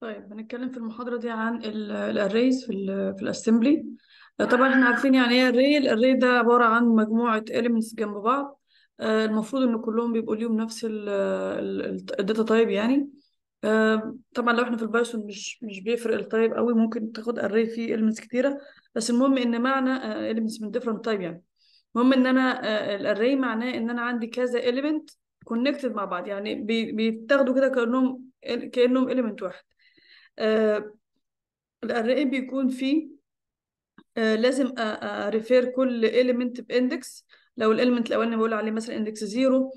طيب هنتكلم في المحاضرة دي عن الاريز في الـ في الاسمبلي آه، طبعا احنا عارفين يعني ايه الري الري ده عبارة عن مجموعة elements جنب بعض آه، المفروض ان كلهم بيبقوا ليهم نفس الـ الداتا تايب يعني آه، طبعا لو احنا في البايثون مش مش بيفرق التايب قوي ممكن تاخد اري فيه elements كتيرة بس المهم ان معنى elements من different type يعني المهم ان انا الاري معناه ان انا عندي كذا element كونكتد مع بعض يعني بيتاخدوا كده كانهم كانهم element واحد آه، الرقم بيكون فيه آه، لازم اريفير كل element باندكس لو الاليمنت الاولاني بقول عليه مثلا اندكس 0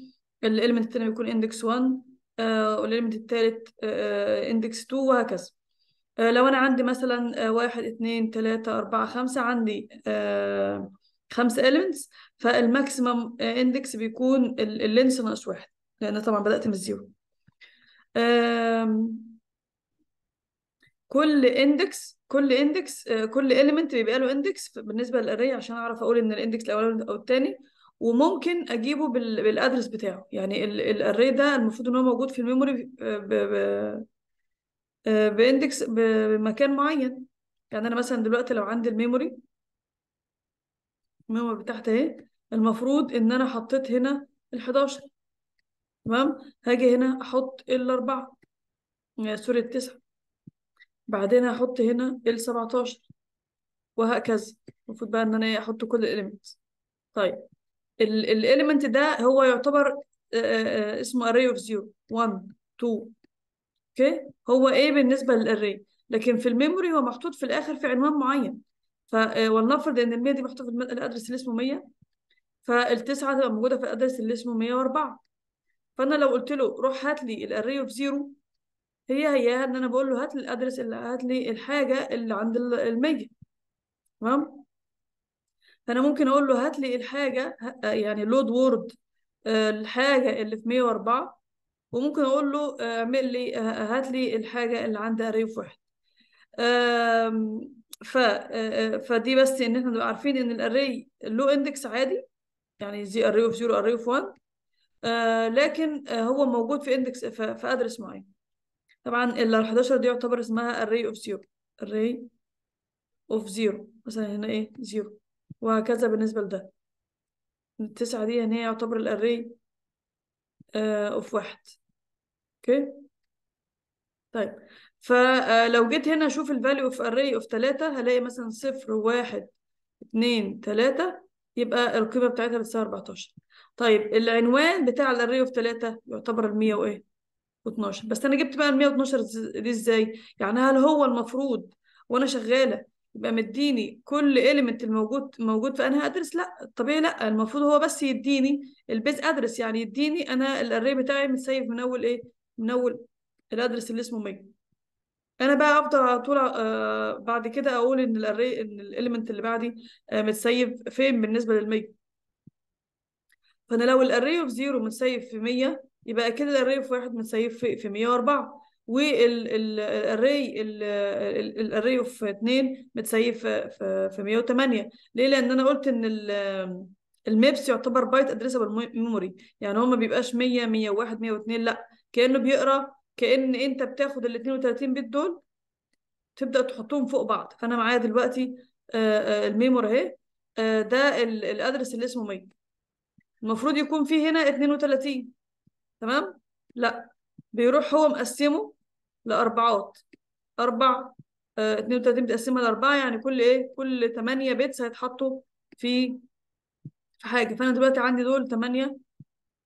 الاليمنت الثاني بيكون اندكس 1 والاليمنت الثالث اندكس 2 وهكذا آه، لو انا عندي مثلا واحد 2 3 أربعة خمسة عندي خمس elements فالماكسيمم اندكس بيكون اللينس ناقص واحد لأن طبعا بدأت من الزيرو كل اندكس كل اندكس آه، كل اليمنت بيبقى له اندكس بالنسبه للاري عشان اعرف اقول ان الاندكس الاولاني او الثاني وممكن اجيبه بالادرس بتاعه يعني الاري ده المفروض ان هو موجود في الميموري آه، باندكس آه، بمكان معين يعني انا مثلا دلوقتي لو عندي الميموري الميموري بتاعت اهي المفروض ان انا حطيت هنا ال11 تمام هاجي هنا احط الاربعه سوري التسعه بعدين هحط هنا ال 17 وهكذا المفروض بقى ان انا إيه، احط كل الاليمنت طيب الاليمنت ده هو يعتبر آه، آه، آه، اسمه array of 0 1 2 اوكي هو ايه بالنسبه للاري لكن في الميموري هو محطوط في الاخر في عنوان معين ف ولنفرض ان ال 100 دي محطوطه في الادرس اللي اسمه 100 فالتسعه تبقى موجوده في الادرس اللي اسمه 104 فانا لو قلت له روح هات لي الاري اوف 0 هي هياها ان انا بقول له هات لي الادرس اللي هات لي الحاجه اللي عند الميت تمام فانا ممكن اقول له هات لي الحاجه يعني لود وورد آه، الحاجه اللي في 104 وممكن اقول له آه، اعمل لي آه، هات لي الحاجه اللي عندها ريف واحد ف فدي بس ان احنا نبقى عارفين ان الاري له اندكس عادي يعني زي اري اوف 0 اري اوف 1 لكن هو موجود في اندكس في ادرس معين طبعا ال 11 دي يعتبر اسمها array of zero array of zero مثلا هنا ايه zero وهكذا بالنسبة لده التسعة دي يعني هنا يعتبر ال array آه، of واحد اوكي طيب فلو آه، جيت هنا اشوف ال value of array of تلاتة هلاقي مثلا صفر واحد اتنين تلاتة يبقى القيمة بتاعتها بتساوي 14 طيب العنوان بتاع ال array of تلاتة يعتبر ال 100 وايه 12 بس انا جبت بقى ال 112 دي ازاي يعني هل هو المفروض وانا شغاله يبقى مديني كل اليمنت الموجود موجود في انهي ادرس لا الطبيعي لا المفروض هو بس يديني البيز ادرس يعني يديني انا الاري بتاعي متسيف من اول ايه من اول الادرس اللي اسمه 100 انا بقى افضل على طول آه، بعد كده اقول ان الاري ان الاليمنت اللي بعدي آه، متسيف فين بالنسبه 100 فأنا لو الأري أوف زيرو متسيف في 100 يبقى اكيد الأري أوف واحد متسيف في, في 104 والأري الأري أوف 2 متسيف في, في 108 ليه؟ لأن أنا قلت إن الميبس يعتبر بايت ادريسبل ميموري يعني هو ما بيبقاش 100 101 102 لا كانه بيقرا كان انت بتاخد ال 32 بت دول تبدا تحطهم فوق بعض فانا معايا دلوقتي آه، آه، الميمور اهي آه، ده الادرس اللي اسمه 100 المفروض يكون في هنا 32 تمام لا بيروح هو مقسمه لأربعات أربع آه 32 بتقسمها لأربعة يعني كل إيه كل 8 بيتس هيتحطوا في في حاجة فأنا دلوقتي عندي دول 8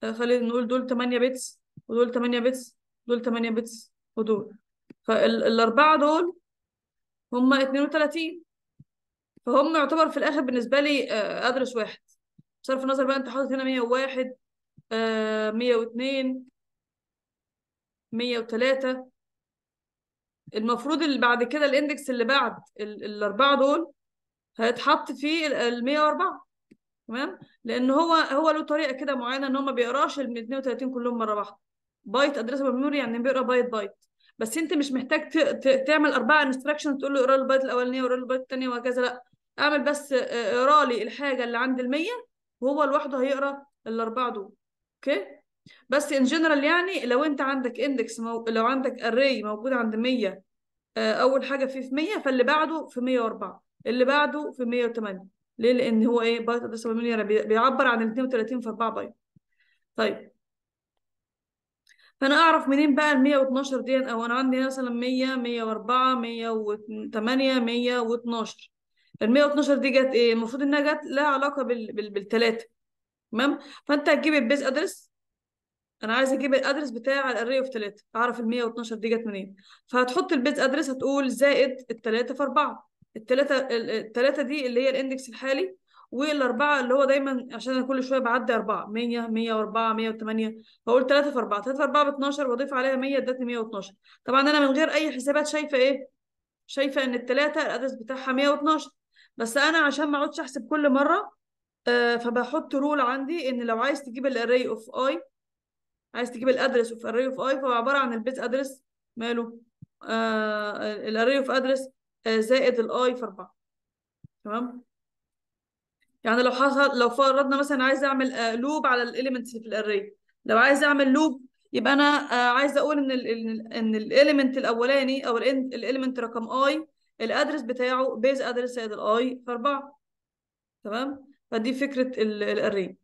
آه خلينا نقول دول 8 بيتس ودول 8 بيتس دول 8 بيتس ودول فالأربعة دول هما 32 فهم يعتبر في الآخر بالنسبة لي آه أدرس واحد بصرف النظر بقى انت حاطط هنا 101 102 103 المفروض اللي بعد كده الاندكس اللي بعد الاربعه دول هيتحط في ال 104 تمام لان هو هو له طريقه كده معينه ان هو ما بيقراش ال 32 كلهم مره واحده بايت ادريس ميموري يعني بيقرا بايت بايت بس انت مش محتاج تعمل اربعه انستراكشن تقول له اقرا لي البايت الاولانيه واقرا البايت الثانيه وهكذا لا اعمل بس آه، اقرا لي الحاجه اللي عند ال 100 وهو لوحده هيقرا الاربعه دول اوكي بس ان جنرال يعني لو انت عندك اندكس مو... لو عندك اري موجود عند 100 آه، اول حاجه فيه في 100 فاللي بعده في 104 اللي بعده في 108 ليه لان هو ايه بايت ادرس يعني بيعبر عن 32 في 4 بايت طيب فانا اعرف منين بقى ال 112 دي او انا عندي مثلا 100 104 108 112 ال 112 دي جت ايه المفروض انها جت لها علاقه بال... بال... بالثلاثه تمام فانت هتجيب البيز ادرس انا عايز اجيب الادرس بتاع الاري اوف 3 اعرف ال 112 دي جت منين فهتحط البيز ادرس هتقول زائد الثلاثه في 4 الثلاثه الثلاثه دي اللي هي الاندكس الحالي والاربعه اللي هو دايما عشان انا كل شويه بعدي اربعه 100 104 108 فاقول 3 في 4 3 في 4 ب 12 واضيف عليها 100 ادتني 112 طبعا انا من غير اي حسابات شايفه ايه؟ شايفه ان الثلاثه الادرس بتاعها 112 بس انا عشان ما اقعدش احسب كل مره آه، فبحط رول عندي ان لو عايز تجيب الاري اوف اي عايز تجيب الادرس اوف الاري اوف اي فهو عباره عن البيت ادرس ماله الاري اوف ادرس زائد الاي في 4 تمام يعني لو حصل لو فرضنا مثلا عايز اعمل لوب آه، على الاليمنتس اللي في الاري لو عايز اعمل لوب يبقى انا آه، عايز اقول ان الـ ان الاليمنت الاولاني او الاليمنت رقم اي الادرس بتاعه بيز ادرس زائد الاي في 4 تمام فدي فكره الاري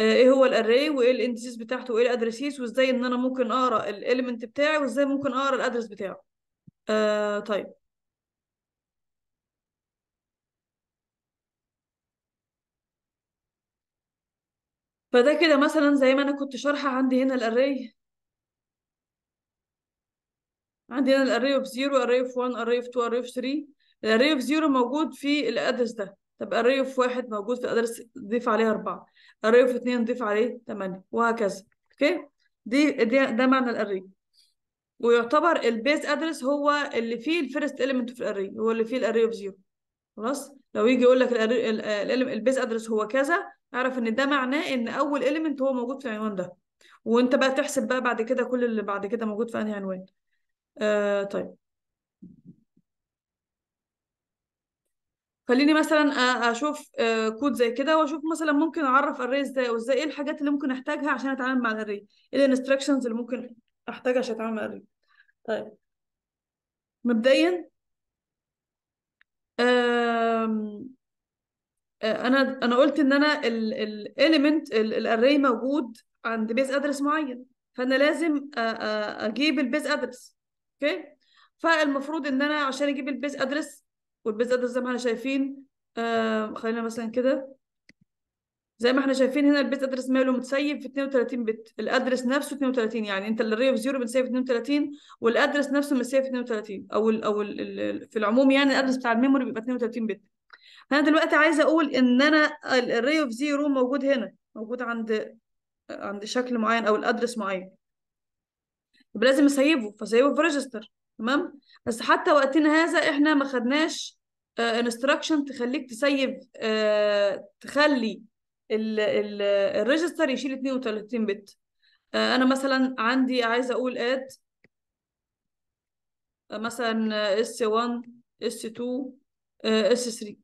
آه، ايه هو الاري وايه الاندسيس بتاعته وايه الادرسيس وازاي ان انا ممكن اقرا الاليمنت بتاعي وازاي ممكن اقرا الادرس بتاعه آه طيب فده كده مثلا زي ما انا كنت شارحه عندي هنا الاري عندي هنا الاري اوف 0 array of 1 array of 2 array of 3 الاري اوف 0 موجود في الادرس ده طب array of 1 موجود في الادرس ضيف عليه 4 array of 2 ضيف عليه 8 وهكذا اوكي دي, ده معنى الاري ويعتبر البيز ادرس هو اللي فيه الفيرست اليمنت في الاري هو اللي فيه الاري اوف 0 خلاص لو يجي يقول لك البيز ادرس هو كذا اعرف ان ده معناه ان اول اليمنت هو موجود في العنوان ده وانت بقى تحسب بقى بعد كده كل اللي بعد كده موجود في انهي عنوان آه طيب خليني مثلا اشوف آه، كود زي كده واشوف مثلا ممكن اعرف الري ازاي او ازاي ايه الحاجات اللي ممكن احتاجها عشان اتعامل مع الري ايه الانستراكشنز اللي ممكن احتاجها عشان اتعامل مع الري طيب مبدئيا آه، انا انا قلت ان انا الاليمنت الاري موجود عند بيز ادرس معين فانا لازم اجيب البيز ادرس اوكي فالمفروض ان انا عشان اجيب البيز ادرس والبيز ادرس زي ما احنا شايفين آه خلينا مثلا كده زي ما احنا شايفين هنا البيز ادرس ماله متسيب في 32 بت الادرس نفسه 32 يعني انت الري اوف زيرو بتسيب 32 والادرس نفسه متسيب في 32 او الـ او ال في العموم يعني الادرس بتاع الميموري بيبقى 32 بت انا دلوقتي عايزه اقول ان انا الري اوف زيرو موجود هنا موجود عند عند شكل معين او الادرس معين يبقى لازم اسيبه فسيبه في ريجستر تمام بس حتى وقتنا هذا احنا ما خدناش انستراكشن آه، تخليك تسيب آه، تخلي الريجستر يشيل 32 بت آه، انا مثلا عندي عايزه اقول اد مثلا اس 1 اس 2 اس 3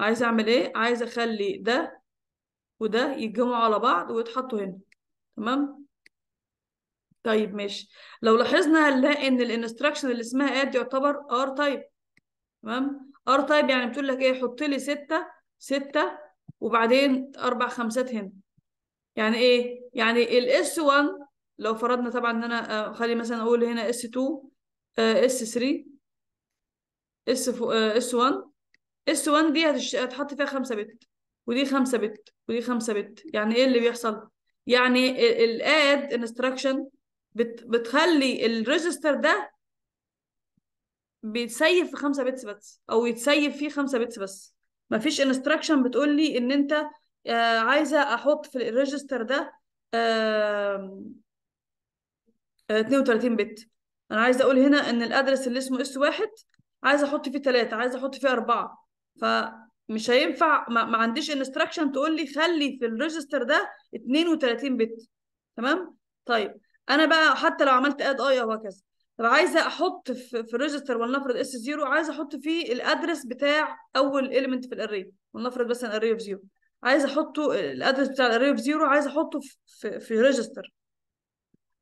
عايزه اعمل ايه عايزه اخلي ده وده يتجمعوا على بعض ويتحطوا هنا تمام طيب ماشي لو لاحظنا هنلاقي ان الانستراكشن اللي اسمها اد يعتبر ار تايب تمام ار تايب يعني بتقول لك ايه حط لي ستة ستة وبعدين اربع خمسات هنا يعني ايه يعني الاس 1 لو فرضنا طبعا ان انا آه، خلي مثلا اقول هنا اس 2 اس 3 اس اس 1 اس 1 دي هتحط فيها 5 بت ودي 5 بت ودي 5 بت يعني ايه اللي بيحصل يعني الاد انستراكشن بت بتخلي الريجستر ده بيتسيف في 5 بتس بس او يتسيف فيه 5 بتس بس مفيش انستراكشن بتقول لي ان انت آه عايزه احط في الريجستر ده آه 32 آه، بت انا عايزه اقول هنا ان الادرس اللي اسمه اس واحد عايزه احط فيه 3 عايزه احط فيه 4 فمش هينفع ما, ما عنديش انستراكشن تقول لي خلي في الريجستر ده 32 بت تمام طيب انا بقى حتى لو عملت اد اي وهكذا طب عايزه احط في في الريجستر ولنفرض اس 0 عايزه احط فيه الادرس بتاع اول اليمنت في الاري ولنفرض مثلا اري اوف 0 عايزه احطه الادرس بتاع الاري اوف 0 عايزه احطه في في ريجستر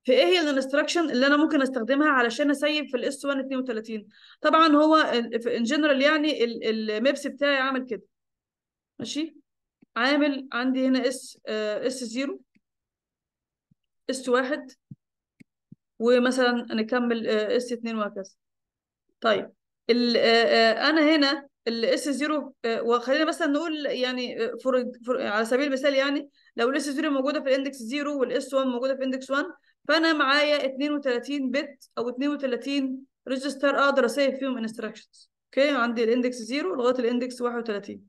في ايه هي الانستراكشن اللي انا ممكن استخدمها علشان اسيب في الاس 1 32 طبعا هو ان جنرال يعني الميبس بتاعي عامل كده ماشي عامل عندي هنا اس اس 0 اس 1 ومثلا نكمل اس آه، 2 وهكذا طيب آه، آه، انا هنا الاس 0 وخلينا مثلا نقول يعني فور على سبيل المثال يعني لو الاس 0 موجوده في الاندكس 0 والاس 1 موجوده في الاندكس 1 فانا معايا 32 بت او 32 ريجستر اقدر اسيب فيهم انستراكشنز اوكي عندي الاندكس 0 لغايه الاندكس 31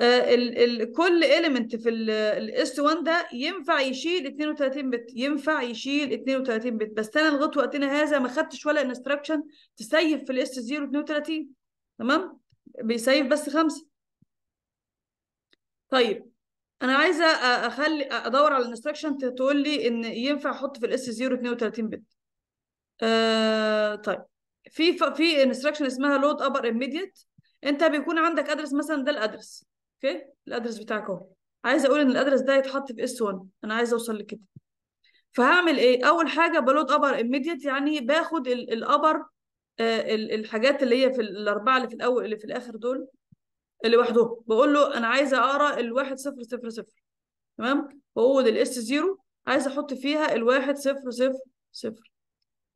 آه، ال ال كل اليمنت في الاس 1 ده ينفع يشيل 32 بت ينفع يشيل 32 بت بس انا لغايه وقتنا هذا ما خدتش ولا انستراكشن تسيف في الاس 0 32 تمام بيسيف بس خمسه طيب انا عايزه اخلي ادور على الانستراكشن تقول لي ان ينفع احط في الاس 0 32 بت آه طيب في في انستراكشن اسمها لود ابر immediate انت بيكون عندك ادرس مثلا ده الادرس اوكي الادرس بتاعك اهو عايزه اقول ان الادرس ده يتحط في اس 1 انا عايزه اوصل لكده فهعمل ايه اول حاجه بلود ابر ايميديت يعني باخد الابر آه، الحاجات اللي هي في الاربعه اللي في الاول اللي في الاخر دول اللي وحده بقول له انا عايزه اقرا ال1000 تمام بقول الاس 0 عايزه احط فيها ال1000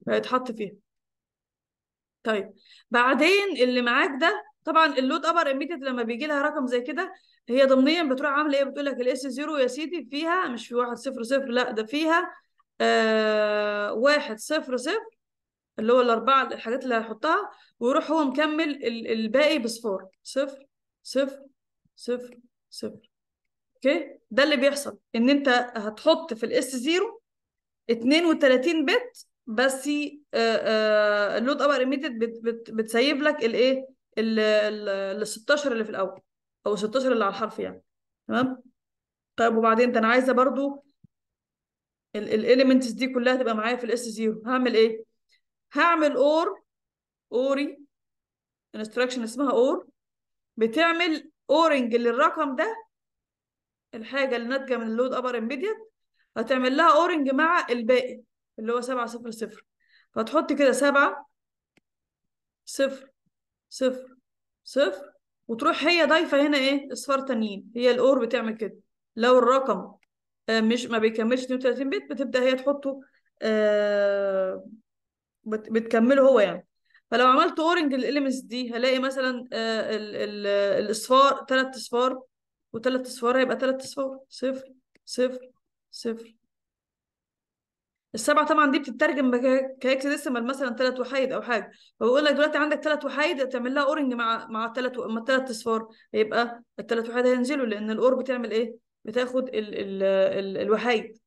هيتحط فيها طيب بعدين اللي معاك ده طبعا اللود ابر ايميتد لما بيجي لها رقم زي كده هي ضمنيا بتروح عامله ايه بتقول لك الاس 0 يا سيدي فيها مش في 1 0 0 لا ده فيها 1 0 0 اللي هو الاربعه الحاجات اللي هيحطها ويروح هو مكمل الباقي بصفار 0 0 0 0 اوكي ده اللي بيحصل ان انت هتحط في الاس 0 32 بت بس اللود ابر ايميتد بتسيب لك الايه ال ال 16 اللي في الاول او 16 اللي على الحرف يعني تمام طيب وبعدين ده انا عايزه برضو الاليمنتس دي كلها تبقى معايا في الاس 0 هعمل ايه هعمل اور اوري انستراكشن اسمها اور بتعمل اورنج للرقم ده الحاجه اللي ناتجه من اللود ابر امبيديت هتعمل لها اورنج مع الباقي اللي هو 7 0 0 فتحط كده 7 0 صفر صفر وتروح هي ضايفه هنا ايه اصفار تانيين هي الاور بتعمل كده لو الرقم آه، مش ما بيكملش 32 بت بتبدا هي تحطه آه، بتكمله هو يعني فلو عملت اورنج للاليمنتس دي هلاقي مثلا آه، الاصفار ثلاث اصفار وثلاث اصفار هيبقى ثلاث اصفار صفر صفر صفر السبعه طبعا دي بتترجم كهكساديسيمال مثلا ثلاث وحايد او حاجه فبيقول لك دلوقتي عندك ثلاث وحايد تعمل لها اورنج مع مع ثلاث اما ثلاث اصفار هيبقى الثلاث وحايد هينزلوا لان الاور بتعمل ايه؟ بتاخد ال... ال... ال... الوحايد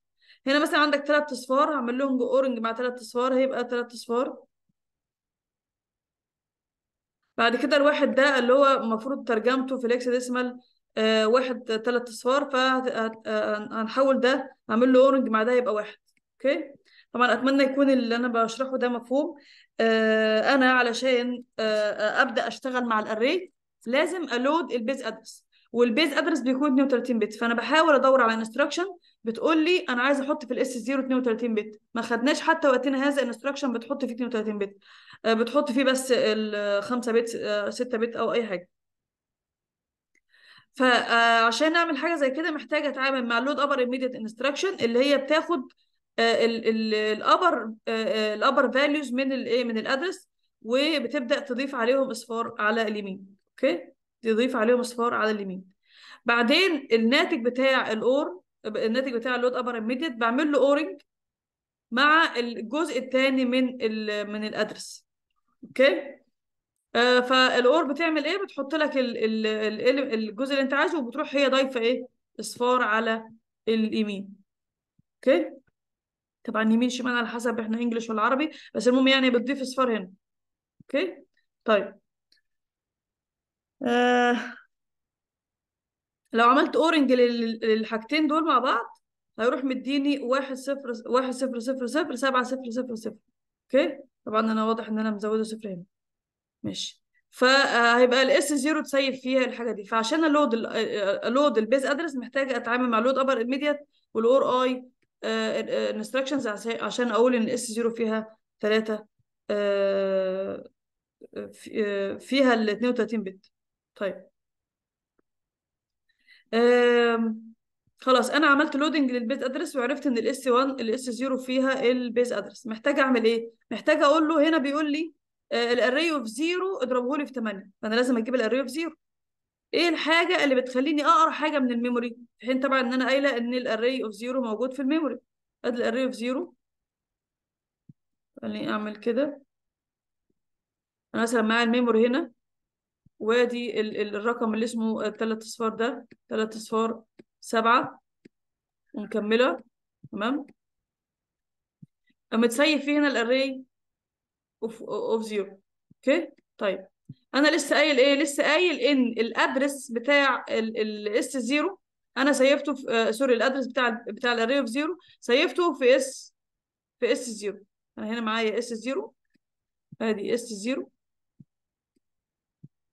هنا مثلا عندك ثلاث اصفار هعمل لهم اورنج مع ثلاث اصفار هيبقى ثلاث اصفار بعد كده الواحد ده اللي هو المفروض ترجمته في ديسمال آه واحد ثلاث اصفار فهنحول ده اعمل له اورنج مع ده يبقى واحد اوكي طبعا اتمنى يكون اللي انا بشرحه ده مفهوم آه، انا علشان آه، ابدا اشتغل مع الاري لازم الود البيز ادرس والبيز ادرس بيكون 32 بت فانا بحاول ادور على انستراكشن بتقول لي انا عايز احط في الاس 0 32 بت ما خدناش حتى وقتنا هذا انستراكشن بتحط فيه 32 بت آه، بتحط فيه بس ال 5 بت 6 بت او اي حاجه فعشان نعمل حاجه زي كده محتاجه اتعامل مع لود ابر اميديت انستراكشن اللي هي بتاخد آه، الابر آه، آه، الابر فاليوز من الايه من الادرس وبتبدا تضيف عليهم اصفار على اليمين اوكي تضيف عليهم اصفار على اليمين بعدين الناتج بتاع الاور الناتج بتاع اللود ابر اميديت بعمل له اورنج مع الجزء الثاني من من الادرس اوكي آه فالاور بتعمل ايه بتحط لك الـ ال ال الجزء اللي انت عايزه وبتروح هي ضايفه ايه اصفار على اليمين اوكي طبعا يمين شمال على حسب احنا انجلش ولا عربي بس المهم يعني بتضيف اصفار هنا اوكي طيب آه. لو عملت اورنج للحاجتين دول مع بعض هيروح مديني 1 0 1 0 0 0 7 0 0 0 اوكي طبعا انا واضح ان انا مزوده صفر هنا ماشي فهيبقى آه، الاس 0 تسيب فيها الحاجه دي فعشان اللود اللود آه، آه، البيز ادرس محتاجه اتعامل مع لود ابر ايميديت والاور اي آه، انستراكشنز عشان اقول ان اس 0 فيها 3 آه، آه، فيها ال 32 بت طيب خلاص انا عملت لودنج للبيز ادرس وعرفت ان الاس 1 الاس 0 فيها البيز ادرس محتاجه اعمل ايه محتاجه اقول له هنا بيقول لي الاري اوف 0 اضربه لي في 8 فانا لازم اجيب الاري اوف 0 ايه الحاجه اللي بتخليني اقرا حاجه من الميموري في حين طبعا ان انا قايله ان الاري اوف زيرو موجود في الميموري ادي الاري اوف زيرو خليني اعمل كده انا مثلا معايا الميموري هنا وادي ال ال الرقم اللي اسمه الثلاث اصفار ده ثلاث اصفار سبعة ومكملة تمام اما تسيف فيه هنا الاري اوف اوف زيرو اوكي طيب انا لسه قايل ايه لسه قايل ان الادرس بتاع الاس 0 انا سيفته في آه سوري الادرس بتاع بتاع الاري اوف 0 سيفته في اس في اس 0 انا هنا معايا اس 0 ادي اس 0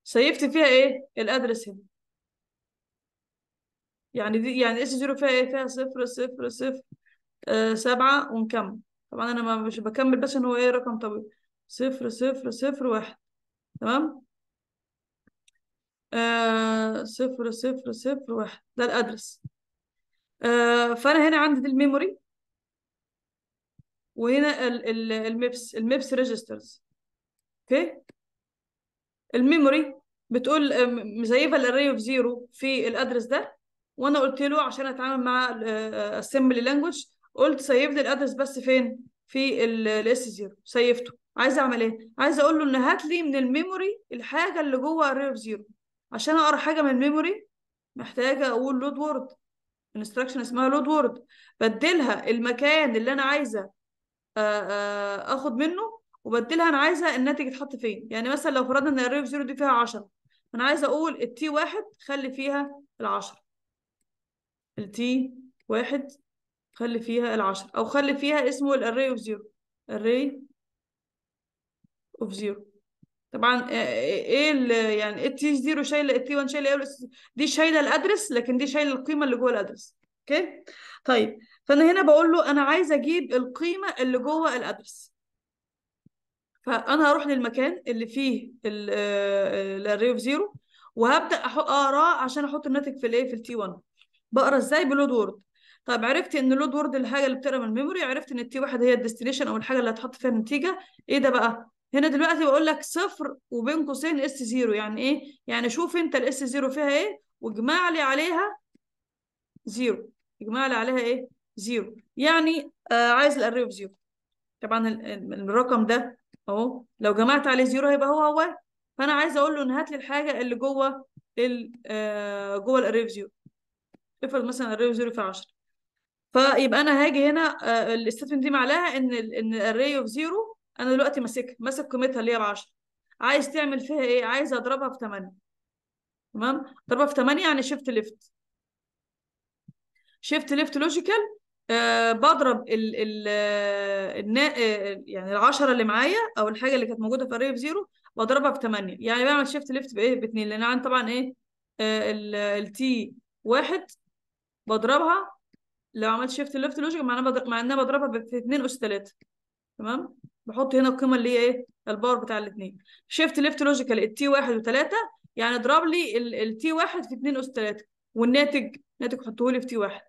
سيفت فيها ايه الادرس هنا يعني دي يعني اس 0 فيها ايه فيها صفر صفر صفر 7 آه، سبعة ونكمل طبعا انا ما مش بكمل بس ان هو ايه رقم طويل صفر صفر صفر واحد تمام آه، صفر صفر صفر واحد ده الأدرس آه فأنا هنا عندي دي الميموري وهنا ال ال الميبس الميبس ريجسترز اوكي الميموري بتقول مزيفه الاري اوف زيرو في الادرس ده وانا قلت له عشان اتعامل مع الاسمبلي آه، لانجوج قلت سيف لي الادرس بس فين في الاس زيرو سيفته عايز اعمل ايه عايز اقول له ان هات لي من الميموري الحاجه اللي جوه الاري اوف زيرو عشان اقرا حاجه من الميموري محتاجه اقول لود وورد انستراكشن اسمها لود وورد بدلها المكان اللي انا عايزه آه، آه، اخد منه وبدلها انا عايزه الناتج يتحط فين يعني مثلا لو فرضنا ان الريف زيرو دي فيها 10 انا عايزه اقول التي واحد خلي فيها العشرة التي واحد خلي فيها العشرة او خلي فيها اسمه الاري اوف زيرو array of zero طبعا آه، آه، ايه يعني ايه تي 0 شايله ايه تي 1 شايله ايه دي شايله الادرس لكن دي شايله القيمه اللي جوه الادرس اوكي طيب فانا هنا بقول له انا عايز اجيب القيمه اللي جوه الادرس فانا هروح للمكان اللي فيه الاري آه، اوف زيرو وهبدا اقراه عشان احط الناتج في الايه في التي 1 بقرا ازاي بلود وورد طب عرفت ان لود وورد الحاجه اللي بتقرا من الميموري عرفت ان التي واحد هي الديستنيشن او الحاجه اللي هتحط فيها النتيجه ايه ده بقى هنا دلوقتي بقول لك صفر وبين قوسين اس زيرو يعني ايه يعني شوف انت الاس زيرو فيها ايه واجمع لي عليها زيرو اجمع لي عليها ايه زيرو يعني آه عايز الاري اوف زيرو طبعا الرقم ده اهو لو جمعت عليه زيرو هيبقى هو هو فانا عايز اقول له ان هات لي الحاجه اللي جوه ال آه جوه الاري اوف زيرو افرض مثلا الاري اوف زيرو فيها 10 فيبقى انا هاجي هنا آه الستيتمنت دي معناها ان ان الاري اوف زيرو انا دلوقتي ماسكها ماسك قيمتها اللي هي ب 10 عايز تعمل فيها ايه عايز اضربها في 8 تمام اضربها في 8 يعني شيفت ليفت شيفت ليفت لوجيكال أه بضرب ال ال آه، النا آه، يعني ال 10 اللي معايا او الحاجه اللي كانت موجوده في في زيرو بضربها في 8 يعني بعمل شيفت ليفت بايه ب 2 لان انا طبعا ايه آه، التي واحد بضربها لو عملت شيفت ليفت لوجيكال معناها بضرب معناها بضربها في 2 اس 3 تمام بحط هنا القيمه اللي هي ايه الباور بتاع الاثنين شيفت ليفت لوجيكال التي 1 و3 يعني اضرب لي التي 1 في 2 اس 3 والناتج ناتج حطه لي في تي 1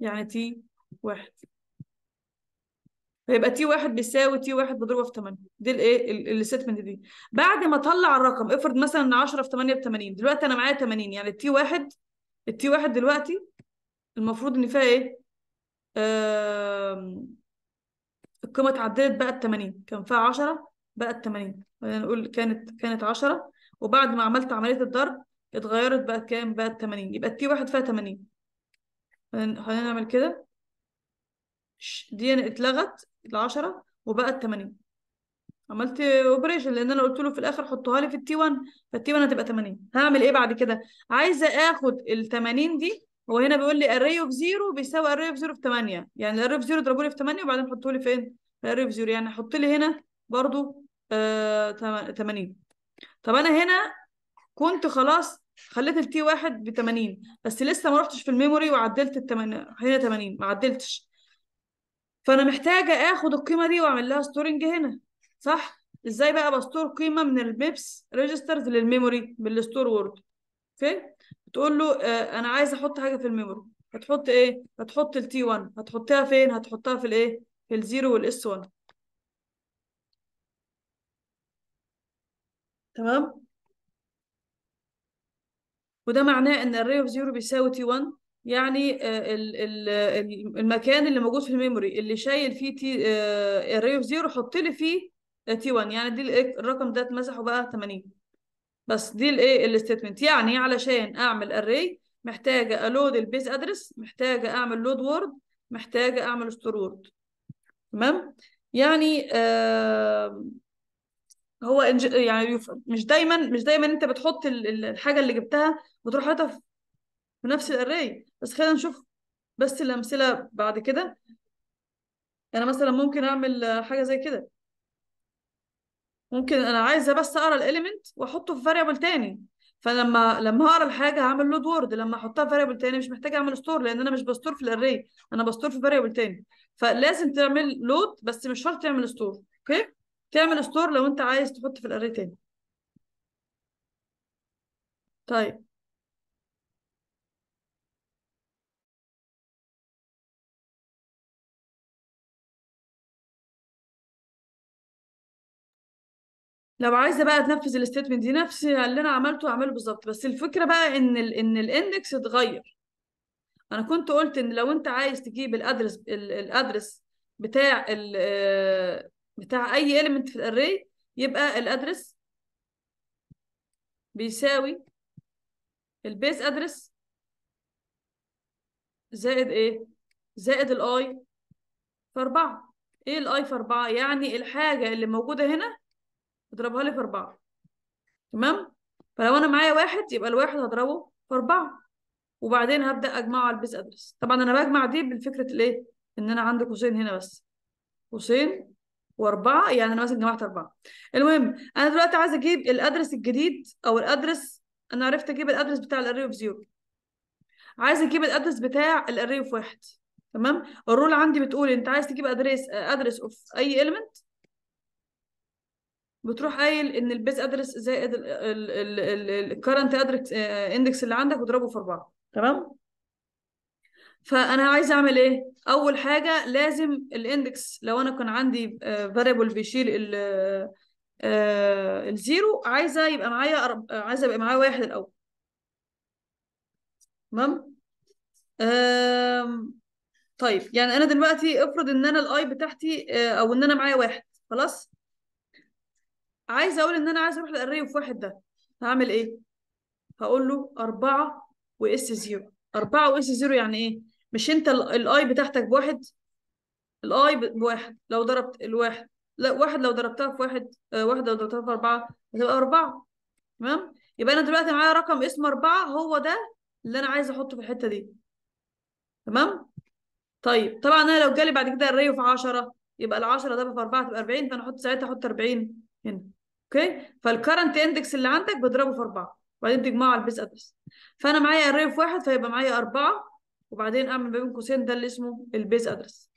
يعني تي 1 فيبقى تي 1 بيساوي تي 1 مضروبه في 8 دي الايه الستمنت دي بعد ما اطلع الرقم افرض مثلا ان 10 في 8 ب 80 دلوقتي انا معايا 80 يعني التي 1 التي 1 دلوقتي المفروض ان فيها ايه آه القيمة اتعدلت بقت 80 كان فيها 10 بقت 80 خلينا نقول كانت كانت 10 وبعد ما عملت عملية الضرب اتغيرت بقت كام بقت 80 يبقى التي واحد فيها 80 خلينا نعمل كده دي يعني اتلغت 10 وبقت 80 عملت اوبريشن لان انا قلت له في الاخر حطها لي في التي 1 فالتي 1 هتبقى 80 هعمل ايه بعد كده عايزه اخد ال 80 دي هو هنا بيقول لي array of 0 بيساوي array of 0 في 8 يعني array of 0 اضربوا لي في 8 وبعدين حطوا لي فين إيه؟ array of 0 يعني حط لي هنا برضو آه 80 طب انا هنا كنت خلاص خليت ال t واحد ب 80 بس لسه ما رحتش في الميموري وعدلت ال 80 هنا 80 ما عدلتش فانا محتاجه اخد القيمه دي واعمل لها ستورنج هنا صح ازاي بقى بستور قيمه من الميبس ريجسترز للميموري بالستور وورد اوكي تقول له آه انا عايز احط حاجه في الميموري هتحط ايه هتحط التي 1 هتحطها فين هتحطها في الايه في الزيرو والاس 1 تمام وده معناه ان الري اوف زيرو بيساوي تي 1 يعني آه، المكان اللي موجود في الميموري اللي شايل فيه تي الري اوف زيرو حط لي فيه تي 1 يعني دي الرقم ده اتمسح وبقى 80 بس دي الايه الستيتمنت يعني علشان اعمل اري محتاجه الود البيز ادرس محتاجه اعمل لود وورد محتاجه اعمل ستور وورد تمام يعني آه هو انج... يعني يف... مش دايما مش دايما انت بتحط الحاجه اللي جبتها وتروح حاططها في نفس الاري بس خلينا نشوف بس الامثله بعد كده انا مثلا ممكن اعمل حاجه زي كده ممكن انا عايزه بس اقرا الاليمنت واحطه في فاريبل تاني فلما لما هقرا الحاجه هعمل لود وورد لما احطها في فاريبل تاني مش محتاجه اعمل ستور لان انا مش بستور في الاري انا بستور في فاريبل تاني فلازم تعمل لود بس مش شرط تعمل ستور اوكي تعمل ستور لو انت عايز تحط في الاري تاني طيب لو عايزه بقى تنفذ الاستيتمنت دي نفس اللي انا عملته اعمله بالظبط بس الفكره بقى ان الـ ان الاندكس اتغير انا كنت قلت ان لو انت عايز تجيب الادرس الادرس بتاع ال آه، بتاع اي element في الاري يبقى الادرس بيساوي البيس ادرس زائد ايه زائد الاي في 4 ايه الاي في 4 يعني الحاجه اللي موجوده هنا اضربها لي في 4 تمام فلو انا معايا واحد يبقى الواحد هضربه في 4 وبعدين هبدا اجمعه على البيز ادرس طبعا انا بجمع دي بالفكره الايه ان انا عندي قوسين هنا بس قوسين واربعه يعني انا مثلا جمعت اربعه المهم انا دلوقتي عايز اجيب الادرس الجديد او الادرس انا عرفت اجيب الادرس بتاع الاري اوف زيرو عايز اجيب الادرس بتاع الاري اوف واحد تمام الرول عندي بتقول انت عايز تجيب ادرس ادرس اوف اي اليمنت بتروح قايل ان البيز ادرس زائد الكرنت ادرس اندكس اللي عندك وتضربه في اربعه تمام فانا عايزه اعمل ايه اول حاجه لازم الاندكس لو انا كان عندي فاريبل بيشيل الزيرو عايزه يبقى معايا عايزه يبقى معايا واحد الاول تمام طيب يعني انا دلوقتي افرض ان انا الاي بتاعتي آه، او ان انا معايا واحد خلاص عايزه اقول ان انا عايزه اروح في واحد ده هعمل ايه هقول له 4 واس 0 4 واس 0 يعني ايه مش انت الاي بتاعتك بواحد الاي بواحد لو ضربت الواحد لا واحد لو ضربتها في واحد آه واحد لو ضربتها في أربعة هتبقى أربعة تمام يبقى أنا دلوقتي معايا رقم اسمه أربعة هو ده اللي أنا عايزة أحطه في الحتة دي تمام طيب طبعا أنا لو جالي بعد كده الريو في 10 يبقى ال 10 ده في 4 تبقى 40 فأنا أحط ساعتها أحط 40 هنا اوكي فالكرنت اندكس اللي عندك بضربه في 4 وبعدين تجمعه على البيس ادرس فانا معايا اريه في واحد فيبقى معايا 4 وبعدين اعمل ما بين قوسين ده اللي اسمه البيس ادرس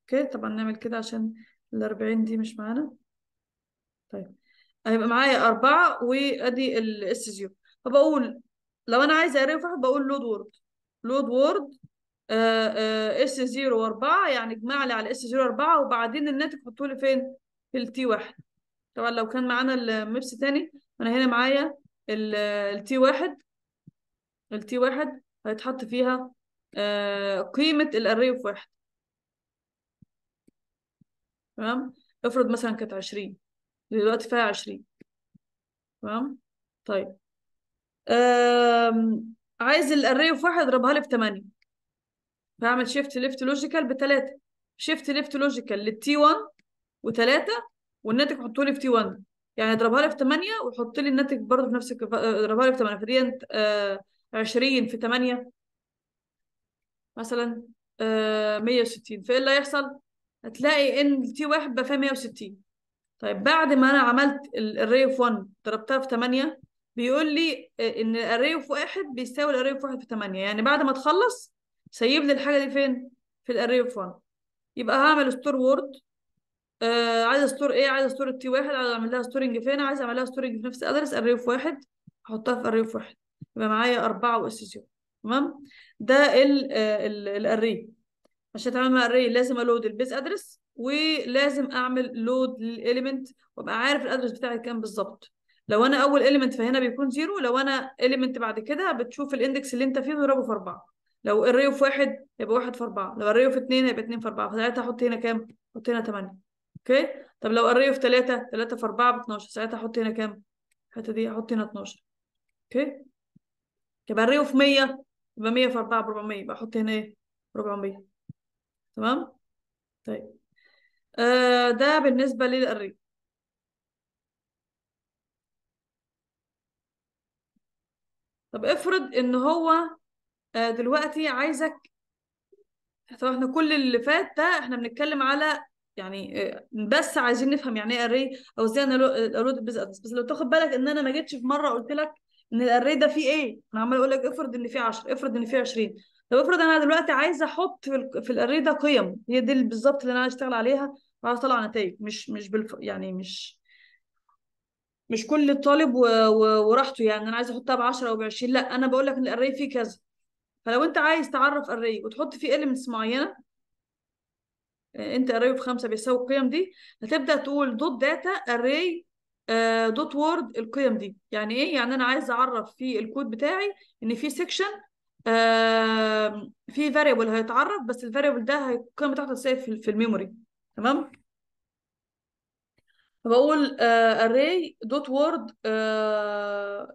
اوكي طبعا نعمل كده عشان ال 40 دي مش معانا طيب هيبقى معايا 4 وادي الاس 0 فبقول لو انا عايز اريه في واحد بقول لود وورد لود وورد اس 0 و4 يعني اجمع لي على اس 0 4 وبعدين الناتج حطه لي فين؟ في التي 1 طبعا لو كان معانا الميبس تاني انا هنا معايا التي واحد التي واحد هيتحط فيها آه، قيمة الاري في واحد تمام افرض مثلا كانت عشرين دلوقتي فيها عشرين تمام طيب عايز الاري في واحد اضربها لي في تمانية فاعمل شيفت ليفت لوجيكال بتلاتة شيفت ليفت لوجيكال للتي 1 وتلاتة والناتج حطه لي في تي 1 يعني اضربها لي في 8 وحط لي الناتج برضه في نفس الكفاءة اضربها لي في 8 فدي آه 20 في 8 مثلا آه 160 فايه اللي هيحصل؟ هتلاقي ان تي 1 بقى فيها 160 طيب بعد ما انا عملت الاري اوف 1 ضربتها في 8 بيقول لي آه، ان الاري اوف 1 بيساوي الاري اوف 1 في 8 يعني بعد ما تخلص سيب لي الحاجه دي فين؟ في الاري اوف 1 يبقى هعمل ستور وورد آه عايزه ستور ايه عايزه ستور تي واحد عايزه اعمل لها ستورنج فين عايزه اعمل لها ستورنج في نفس الادرس اريف واحد احطها في اريف واحد يبقى معايا اربعه واس سي تمام ده ال الاري عشان اتعامل مع الاري لازم الود البيز ادرس ولازم اعمل لود للاليمنت وابقى عارف الادرس بتاعي كام بالظبط لو انا اول اليمنت فهنا بيكون زيرو لو انا اليمنت بعد كده بتشوف الاندكس اللي انت فيه وتضربه في اربعه لو الريو في واحد يبقى واحد في اربعه لو الريو في اتنين يبقى اتنين في اربعه فساعتها احط هنا كام؟ احط هنا تمانيه اوكي طب لو اريه في 3 3 في 4 ب 12 ساعتها احط هنا كام الحته دي احط هنا 12 اوكي يبقى اريه في 100 يبقى 100 في 4 ب 400 يبقى احط هنا ايه 400 تمام طيب آه ده بالنسبه للاري طب افرض ان هو آه دلوقتي عايزك طب احنا كل اللي فات ده احنا بنتكلم على يعني بس عايزين نفهم يعني ايه اري او ازاي انا ارود بس لو تاخد بالك ان انا ما جيتش في مره قلت لك ان الاري ده فيه ايه انا عمال اقول لك افرض ان فيه 10 افرض ان فيه 20 طب افرض انا دلوقتي عايزه احط في الاري ده قيم هي دي بالظبط اللي انا عايز اشتغل عليها وعايز اطلع نتائج مش مش بالف... يعني مش مش كل طالب و... و... وراحته يعني انا عايزه احطها ب 10 او ب 20 لا انا بقول لك ان الاري فيه كذا فلو انت عايز تعرف اري وتحط فيه اليمنتس معينه انت اري اوف خمسه بيساوي القيم دي هتبدا تقول دوت داتا اري دوت وورد القيم دي يعني ايه يعني انا عايز اعرف في الكود بتاعي ان في سيكشن آه، في فاريبل هيتعرف بس الفاريبل ده القيم بتاعته سيف في الميموري تمام فبقول اري دوت وورد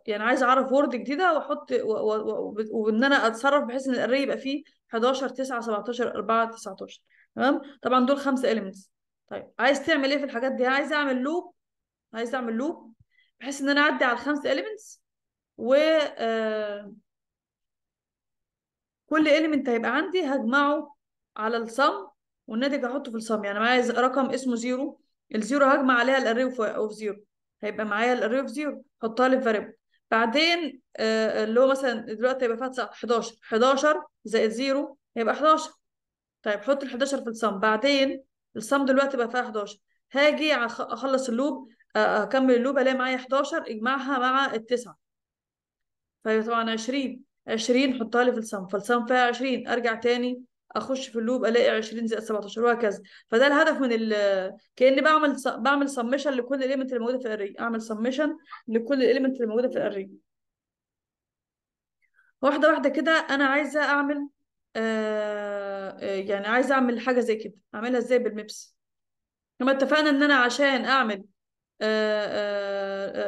يعني عايز اعرف وورد جديده واحط وان انا اتصرف بحيث ان الاري يبقى فيه 11 9 17 4 19 تمام طبعا دول خمس اليمنتس طيب عايز تعمل ايه في الحاجات دي عايز اعمل لوب عايز اعمل لوب بحيث ان انا اعدي على الخمس اليمنتس و آه، كل اليمنت هيبقى عندي هجمعه على الصم والناتج هحطه في الصم يعني معايا رقم اسمه زيرو الزيرو هجمع عليها الاري اوف زيرو هيبقى معايا الاري اوف زيرو حطها لي في فاريبل بعدين آه، اللي هو مثلا دلوقتي هيبقى فيها 11 11 زائد زيرو هيبقى 11 طيب حط ال 11 في الصم بعدين الصم دلوقتي بقى فيها 11 هاجي اخلص اللوب اكمل اللوب الاقي معايا 11 اجمعها مع التسعه طبعا 20 20 حطها لي في الصم فالصم فيها 20 ارجع تاني اخش في اللوب الاقي 20 زائد 17 وهكذا فده الهدف من ال كاني بعمل بعمل سمشن لكل الاليمنت اللي موجوده في الاري اعمل سمشن لكل الاليمنت اللي موجوده في الاري واحده واحده كده انا عايزه اعمل آه، آه، يعني عايز اعمل حاجه زي كده اعملها ازاي بالميبس لما اتفقنا ان انا عشان اعمل آه,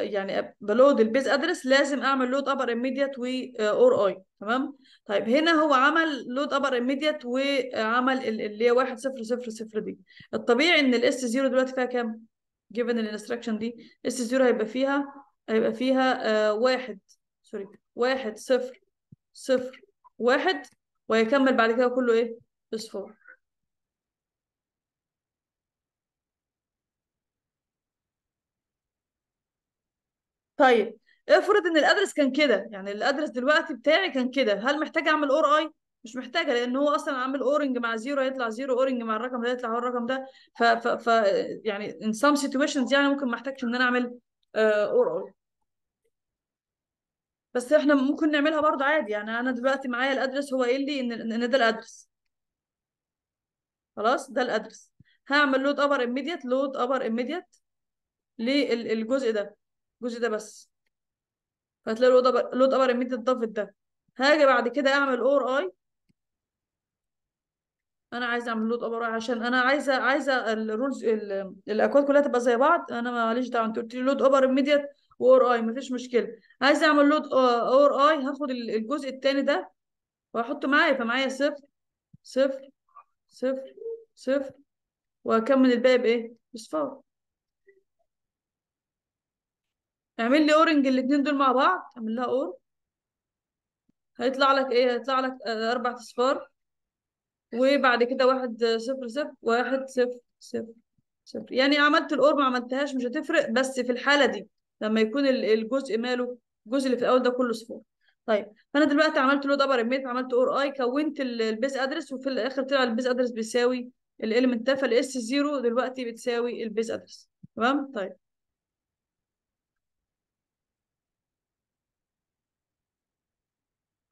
آه، يعني بلود البيز ادرس لازم اعمل لود ابر ايميديت و اور اي تمام طيب هنا هو عمل لود ابر ايميديت وعمل اللي هي 1 0 0 0 دي الطبيعي ان الاس 0 دلوقتي فيها كام جيفن الانستراكشن دي اس 0 هيبقى فيها هيبقى فيها 1 سوري 1 0 0 1 ويكمل بعد كده كله ايه اصفار طيب افرض ان الادرس كان كده يعني الادرس دلوقتي بتاعي كان كده هل محتاج اعمل اور اي مش محتاجه لان هو اصلا عامل اورنج مع زيرو هيطلع زيرو اورنج مع الرقم ده هيطلع هو الرقم ده ف, ف, ف يعني in some situations يعني ممكن ما احتاجش ان انا اعمل آه، اور اي بس احنا ممكن نعملها برضه عادي يعني انا دلوقتي معايا الادرس هو قايل لي ان ان ده الادرس خلاص ده الادرس هعمل لود ابر ايميديت لود ابر ايميديت للجزء ده الجزء ده بس فهتلاقي لود ابر لود ابر ايميديت ضافت ده هاجي بعد كده اعمل اور اي انا عايزه اعمل لود ابر عشان انا عايزه عايزه الرولز الاكواد كلها تبقى زي بعض انا ماليش دعوه انت قلت لي لود ابر ايميديت وار اي مفيش مشكله عايز اعمل لود اور اي هاخد الجزء الثاني ده واحطه معايا يبقى معايا صفر صفر صفر صفر واكمل الباقي بايه بصفار اعمل لي اورنج الاثنين دول مع بعض اعمل لها اور هيطلع لك ايه هيطلع لك آه، اربع اصفار وبعد كده واحد آه، صفر صفر واحد صفر صفر صفر يعني عملت الاور ما عملتهاش مش هتفرق بس في الحاله دي لما يكون الجزء ماله الجزء اللي في الاول ده كله صفار طيب فانا دلوقتي عملت لود ابر ميت عملت اور اي كونت البيز ادرس وفي الاخر طلع البيز ادرس بيساوي الاليمنت ده فالاس 0 دلوقتي بتساوي البيز ادرس تمام طيب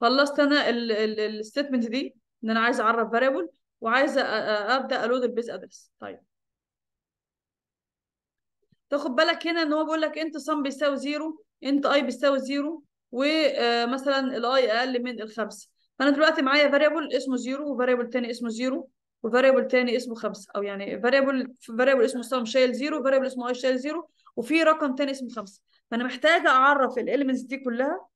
خلصت انا الستيتمنت دي ان انا عايز اعرف فاريبل وعايز ابدا الود البيز ادرس طيب تاخد بالك هنا ان هو بيقول لك انت صم بيساوي زيرو انت اي بيساوي زيرو ومثلا آه، الاي اقل من الخمسه فانا دلوقتي معايا فاريبل اسمه زيرو وفاريبل تاني اسمه زيرو وفاريبل تاني اسمه خمسه او يعني فاريبل فاريبل اسمه صم شايل زيرو وفاريبل اسمه اي شايل زيرو وفي رقم تاني اسمه خمسه فانا محتاجه اعرف الاليمنتس دي كلها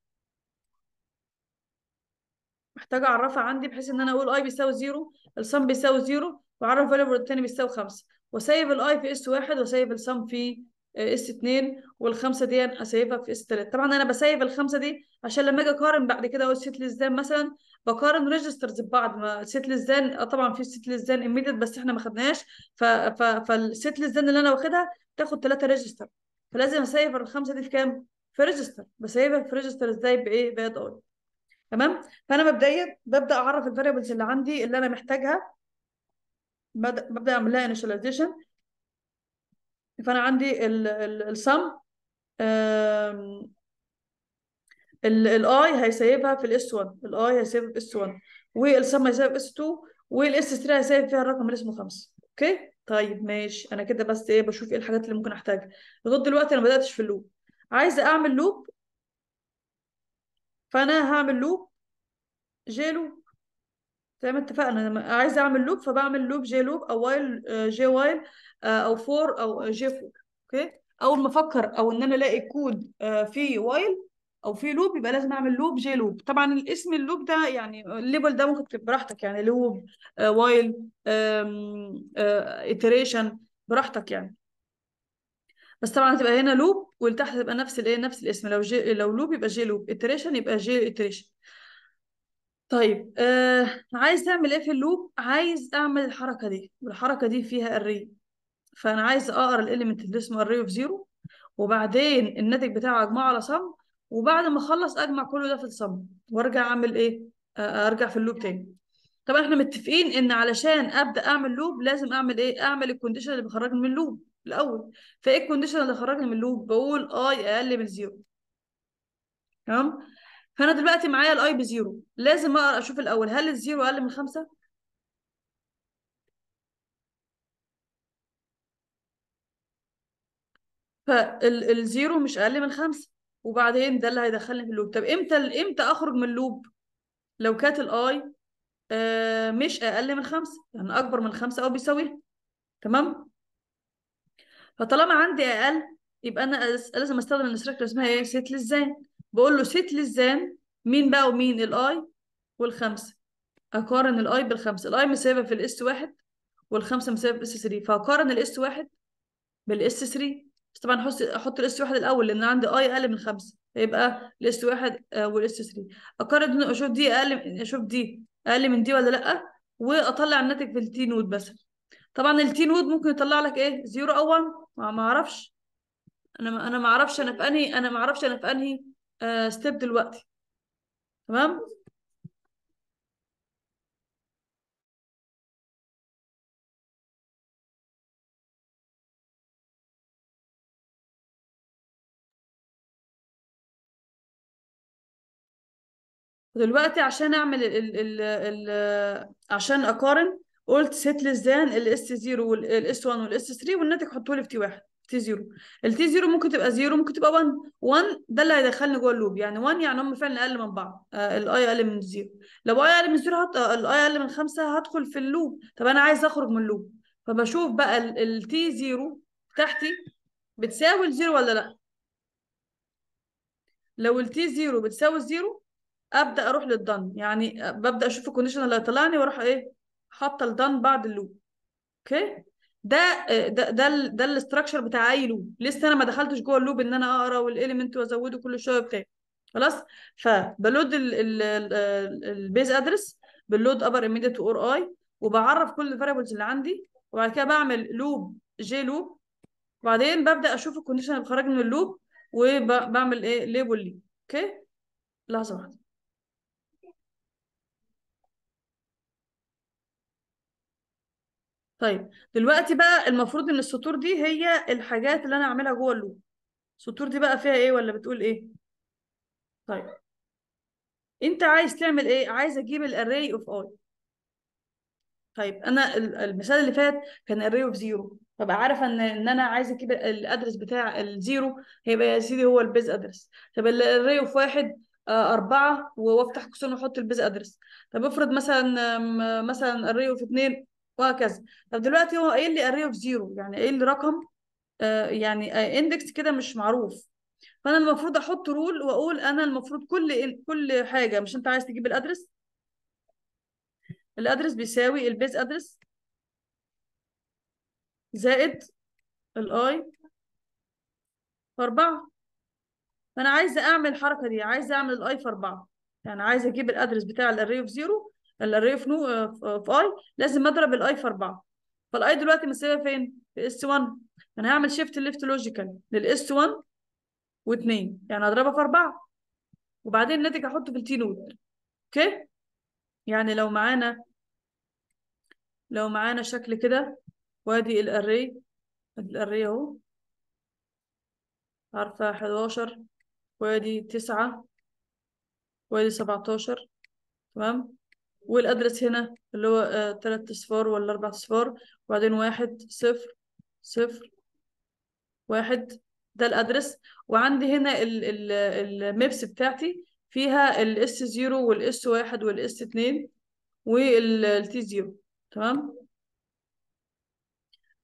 محتاجه اعرفها عندي بحيث ان انا اقول اي بيساوي زيرو الصم بيساوي زيرو وعرف فاريبل التاني بيساوي خمسه وسايب الاي في اس واحد وسايب السم في اس آه، 2 والخمسه دي سايبها في اس 3 طبعا انا بسيب الخمسه دي عشان لما اجي اقارن بعد كده اقول سيت لزدان مثلا بقارن ريجسترز ببعض ما سيت لزدان آه، طبعا في سيت لزدان ايميديت بس احنا ما خدناهاش ف... ف... فالسيت اللي انا واخدها تاخد ثلاثه ريجستر فلازم اسايب الخمسه دي في كام؟ في ريجستر بسيبها في ريجستر ازاي بايه؟ باد اي تمام؟ فانا مبدئيا ببدا اعرف الفاريبلز اللي عندي اللي انا محتاجها ببدا اعمل لها انيشاليزيشن فانا عندي السم الاي هيسيبها في الاس 1 الاي هيسيبها في الاس 1 والسم هيسيبها في الاس 2 والاس 3 هيسيب فيها الرقم اللي اسمه 5 اوكي طيب ماشي انا كده بس ايه بشوف ايه الحاجات اللي ممكن احتاجها لغايه دلوقتي انا ما بداتش في اللوب عايزه اعمل لوب فانا هعمل لوب جيلو زي ما اتفقنا انا عايزه اعمل لوب فبعمل لوب جي لوب او وايل جي وايل او فور او جي فور اوكي اول ما افكر او ان انا الاقي كود فيه وايل او في لوب يبقى لازم اعمل لوب جي لوب طبعا الاسم اللوب ده يعني الليبل ده ممكن تكتب براحتك يعني لوب وايل اتريشن براحتك يعني بس طبعا هتبقى هنا لوب والتحت هتبقى نفس الايه نفس الاسم لو جي لو لوب يبقى جي لوب اتريشن يبقى جي اتريشن طيب آه عايز تعمل ايه في اللوب عايز اعمل الحركه دي والحركه دي فيها اري فانا عايز اقرا الاليمنت اللي اسمه اري اوف زيرو وبعدين الناتج بتاعه اجمعه على صم وبعد ما اخلص اجمع كل ده في الصم وارجع اعمل ايه آه،, آه ارجع في اللوب تاني طبعا احنا متفقين ان علشان ابدا اعمل لوب لازم اعمل ايه اعمل الكونديشن اللي بيخرجني من اللوب الاول فايه الكونديشن اللي خرجني من اللوب بقول اي اقل من زيرو تمام فانا دلوقتي معايا الاي بزيرو لازم اقرا اشوف الاول هل الزيرو اقل من خمسة فالزيرو مش اقل من خمسة وبعدين ده اللي هيدخلني في اللوب طب امتى امتى اخرج من اللوب لو كانت الاي آه، مش اقل من خمسة يعني اكبر من خمسة او بيساوي تمام فطالما عندي اقل يبقى انا لازم استخدم الاستراكشر اسمها ايه ست للزان بقول له ست للزام مين بقى ومين الاي والخمسه اقارن الاي بالخمسه الاي مساويه في الاس واحد والخمسه مساويه في الاس 3 فاقارن الاس واحد بالاس 3 بس طبعا احط احط الاس واحد الاول لان عندي اي اقل من خمسه يبقى الاس واحد آه، والاس 3 اقارن اشوف دي اقل اشوف دي اقل من دي ولا لا واطلع الناتج في التي نود مثلا طبعا التي نود ممكن يطلع لك ايه زيرو او 1 ما اعرفش انا ما انا ما اعرفش انا في انهي انا ما اعرفش انا في انهي ستيب آه، دلوقتي تمام دلوقتي عشان اعمل ال ال ال عشان اقارن قلت set less than الاس 0 والاس 1 والاس 3 والناتج حطه لي في تي واحد تي زيرو التي زيرو ممكن تبقى زيرو ممكن تبقى 1 1 ده اللي هيدخلني جوه اللوب يعني 1 يعني هم فعلا اقل من بعض آه، الاي اقل من زيرو لو اي اقل من زيرو هط... الاي اقل من خمسه هدخل في اللوب طب انا عايز اخرج من اللوب فبشوف بقى التي زيرو تحتي بتساوي الزيرو ولا لا لو التي زيرو بتساوي الزيرو ابدا اروح للدن يعني ببدا اشوف الكونديشن اللي هيطلعني واروح ايه حاطه الدن بعد اللوب اوكي ده ده ده, ده الاستراكشر بتاع اي لوب لسه انا ما دخلتش جوه اللوب ان انا اقرا والاليمنت وازوده كل شويه بتاع خلاص فبلود البيز ادرس باللود ابر immediate اور اي وبعرف كل الفاريبلز اللي عندي وبعد كده بعمل لوب جي لوب وبعدين ببدا اشوف الكونديشن اللي خرج من اللوب وبعمل ايه ليبل لي اوكي لحظه واحده طيب دلوقتي بقى المفروض ان السطور دي هي الحاجات اللي انا اعملها جوه اللوب السطور دي بقى فيها ايه ولا بتقول ايه طيب انت عايز تعمل ايه عايز اجيب الاري اوف اي طيب انا المثال اللي فات كان اري اوف زيرو ببقى عارفه ان ان انا عايزه اجيب الادرس بتاع الزيرو هيبقى يا سيدي هو البيز ادرس طب الاري اوف واحد آه، أربعة وأفتح قوسين وأحط البيز أدرس طب افرض مثلا مثلا اري أوف اثنين وهكذا طب دلوقتي هو قايل لي اري اوف زيرو يعني قايل لي رقم آه يعني آه اندكس كده مش معروف فانا المفروض احط رول واقول انا المفروض كل كل حاجه مش انت عايز تجيب الادرس الادرس بيساوي البيز ادرس زائد الاي في أربعة فأنا عايزة أعمل الحركة دي عايزة أعمل الأي في أربعة يعني عايزة أجيب الأدرس بتاع الأري أوف زيرو الاري اوف نو في اي لازم اضرب الاي في 4 فالاي دلوقتي مثلها فين؟ في اس 1 انا هعمل شيفت ليفت لوجيكال للاس 1 و2 يعني هضربها في 4 وبعدين الناتج هحطه في التي نود اوكي؟ يعني لو معانا لو معانا شكل كده وادي الاري الاري اهو عارفة 11 وادي 9 وادي 17 تمام والأدرس هنا اللي هو آه، تلات أصفار ولا أربع أصفار وبعدين واحد صفر صفر واحد ده الأدرس وعندي هنا الميبس بتاعتي فيها الاس زيرو والاس واحد والاس اتنين والتي زيرو تمام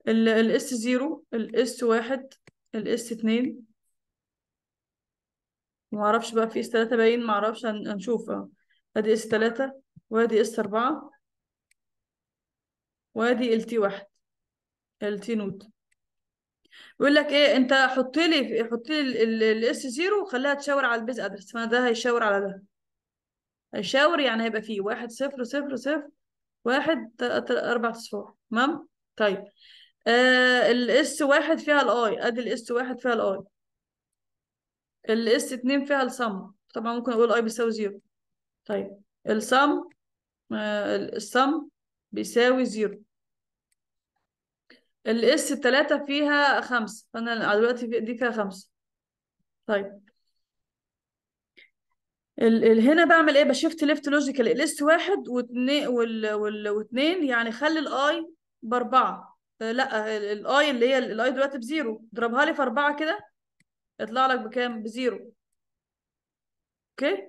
الاس زيرو الاس واحد الاس اتنين معرفش بقى في اس تلاتة باين معرفش هنشوف اهو ادي اس تلاتة وادي اس أربعة وادي ال تي واحد ال تي نوت بيقول لك ايه انت حط لي حط لي الاس زيرو وخليها تشاور على البيز ادرس فانا ده هيشاور على ده هيشاور يعني هيبقى فيه واحد صفر صفر صفر واحد أربع أصفار تمام طيب آه، الاس واحد فيها الاي ادي الاس واحد فيها الاي الاس اتنين فيها الصم طبعا ممكن اقول اي بيساوي زيرو طيب الصم السم بيساوي زيرو الاس التلاتة فيها خمسة فأنا دلوقتي دي فيها خمسة طيب ال ال هنا بعمل ايه بشفت ليفت لوجيكال الاس واحد واتنين وال وال واتنين يعني خلي الاي باربعة آه، لا الاي اللي هي الاي دلوقتي بزيرو اضربها لي في اربعة كده يطلع لك بكام بزيرو اوكي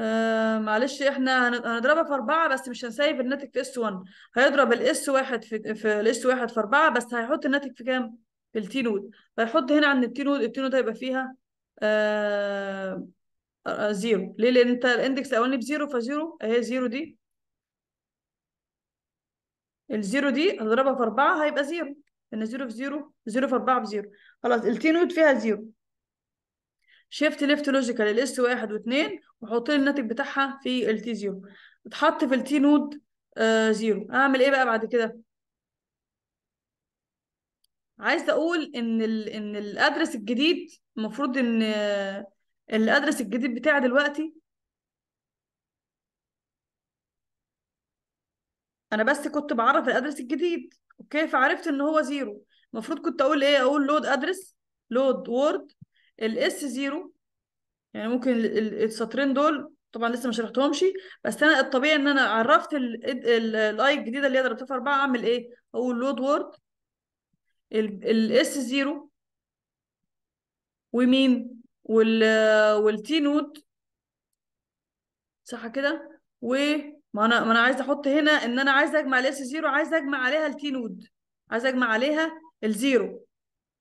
آه، معلش احنا هنضربها في أربعة بس مش هنسيب الناتج في اس 1 هيضرب الاس واحد في, في الاس واحد في أربعة بس هيحط الناتج في كام؟ في التي نود فيحط هنا عند التي نود التي نود هيبقى فيها آه, آه، زيرو ليه؟ لأن أنت الاندكس الأولاني بزيرو فزيرو أهي زيرو دي الزيرو دي هضربها في أربعة هيبقى زيرو لأن زيرو في زيرو زيرو في أربعة بزيرو خلاص التي نود فيها زيرو شيفت ليفت لوجيكال الاس واحد واثنين وحط لي الناتج بتاعها في التي زيرو اتحط في التي نود آه زيرو اعمل ايه بقى بعد كده عايز اقول ان الـ ان الادرس الجديد المفروض ان آه، الادرس الجديد بتاعي دلوقتي انا بس كنت بعرف الادرس الجديد اوكي فعرفت ان هو زيرو المفروض كنت اقول ايه اقول لود ادرس لود وورد الاس زيرو يعني ممكن السطرين دول طبعا لسه ما شرحتهمش بس انا الطبيعي ان انا عرفت الاي الجديده اللي هي ضربتها في اربعه اعمل ايه؟ اقول لود وورد الاس زيرو ومين؟ وال والتي نود صح كده؟ ما انا ما انا عايزه احط هنا ان انا عايزه اجمع الاس زيرو عايزه اجمع عليها التي نود عايزه اجمع عليها الزيرو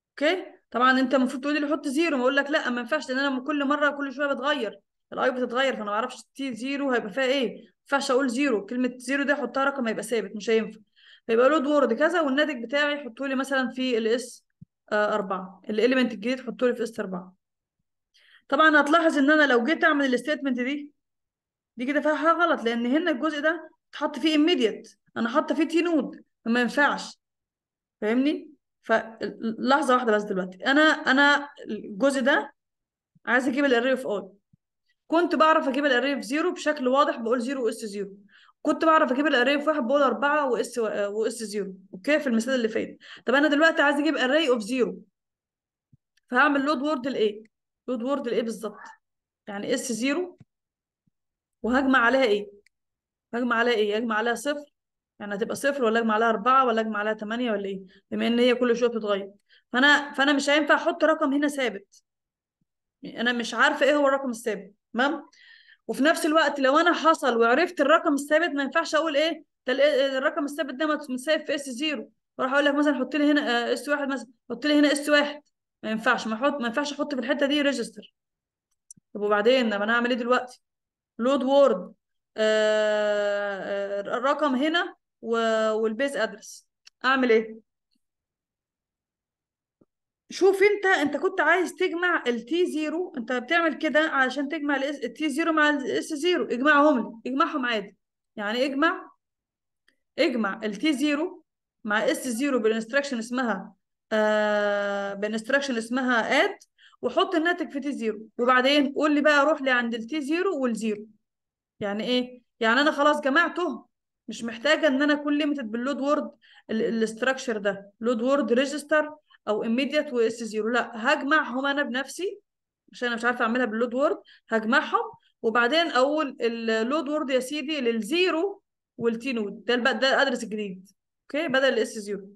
اوكي؟ طبعا انت المفروض تقول لي حط زيرو اقول لك لا ما ينفعش لان انا كل مره كل شويه بتغير الاي بتتغير فانا ما اعرفش تي زيرو هيبقى فيها ايه ما ينفعش اقول زيرو كلمه زيرو دي احطها رقم هيبقى ثابت مش هينفع فيبقى لود وورد كذا والناتج بتاعي حطه لي مثلا في الاس 4 الاليمنت الجديد حطه لي في اس 4 طبعا هتلاحظ ان انا لو جيت اعمل الاستيتمنت دي دي كده فيها غلط لان هنا الجزء ده اتحط فيه immediate انا حاطه فيه تي نود فما ينفعش فاهمني فلحظه واحده بس دلوقتي انا انا الجزء ده عايز اجيب الاري اوف اول كنت بعرف اجيب الاري اوف زيرو بشكل واضح بقول زيرو واس زيرو كنت بعرف اجيب الاري اوف واحد بقول اربعه واس واس زيرو اوكي في المثال اللي فات طب انا دلوقتي عايز اجيب الاري اوف زيرو فهعمل لود وورد لايه؟ لود وورد لايه بالظبط؟ يعني اس زيرو وهجمع عليها ايه؟ هجمع عليها ايه؟ هجمع عليها صفر يعني هتبقى صفر ولا اجمع عليها اربعه ولا اجمع عليها ثمانيه ولا ايه بما ان هي كل شويه بتتغير فانا فانا مش هينفع احط رقم هنا ثابت انا مش عارفه ايه هو الرقم الثابت تمام وفي نفس الوقت لو انا حصل وعرفت الرقم الثابت ما ينفعش اقول ايه ده إيه، إيه، الرقم الثابت ده متساب في اس زيرو واروح اقول لك مثلا حط لي هنا اس آه، واحد مثلا حط لي هنا اس واحد ما ينفعش ما احط ما ينفعش احط في الحته دي ريجستر طب وبعدين طب انا هعمل ايه دلوقتي لود وورد آه، آه، الرقم هنا والبيز ادرس اعمل ايه شوف انت انت كنت عايز تجمع التي زيرو انت بتعمل كده علشان تجمع التي زيرو مع الاس زيرو اجمعهم لي اجمعهم عادي يعني اجمع اجمع التي زيرو مع اس زيرو بالانستراكشن اسمها آه بالانستراكشن اسمها اد وحط الناتج في تي زيرو وبعدين قول لي بقى روح لي عند التي زيرو والزيرو يعني ايه يعني انا خلاص جمعته مش محتاجه ان انا اكون ليميتد باللود وورد الاستراكشر ده لود وورد ريجستر او و واس زيرو لا هجمعهم انا بنفسي عشان انا مش عارفه اعملها باللود وورد هجمعهم وبعدين اقول اللود وورد يا سيدي للزيرو والتي نود ده ده الادرس الجديد اوكي بدل الاس زيرو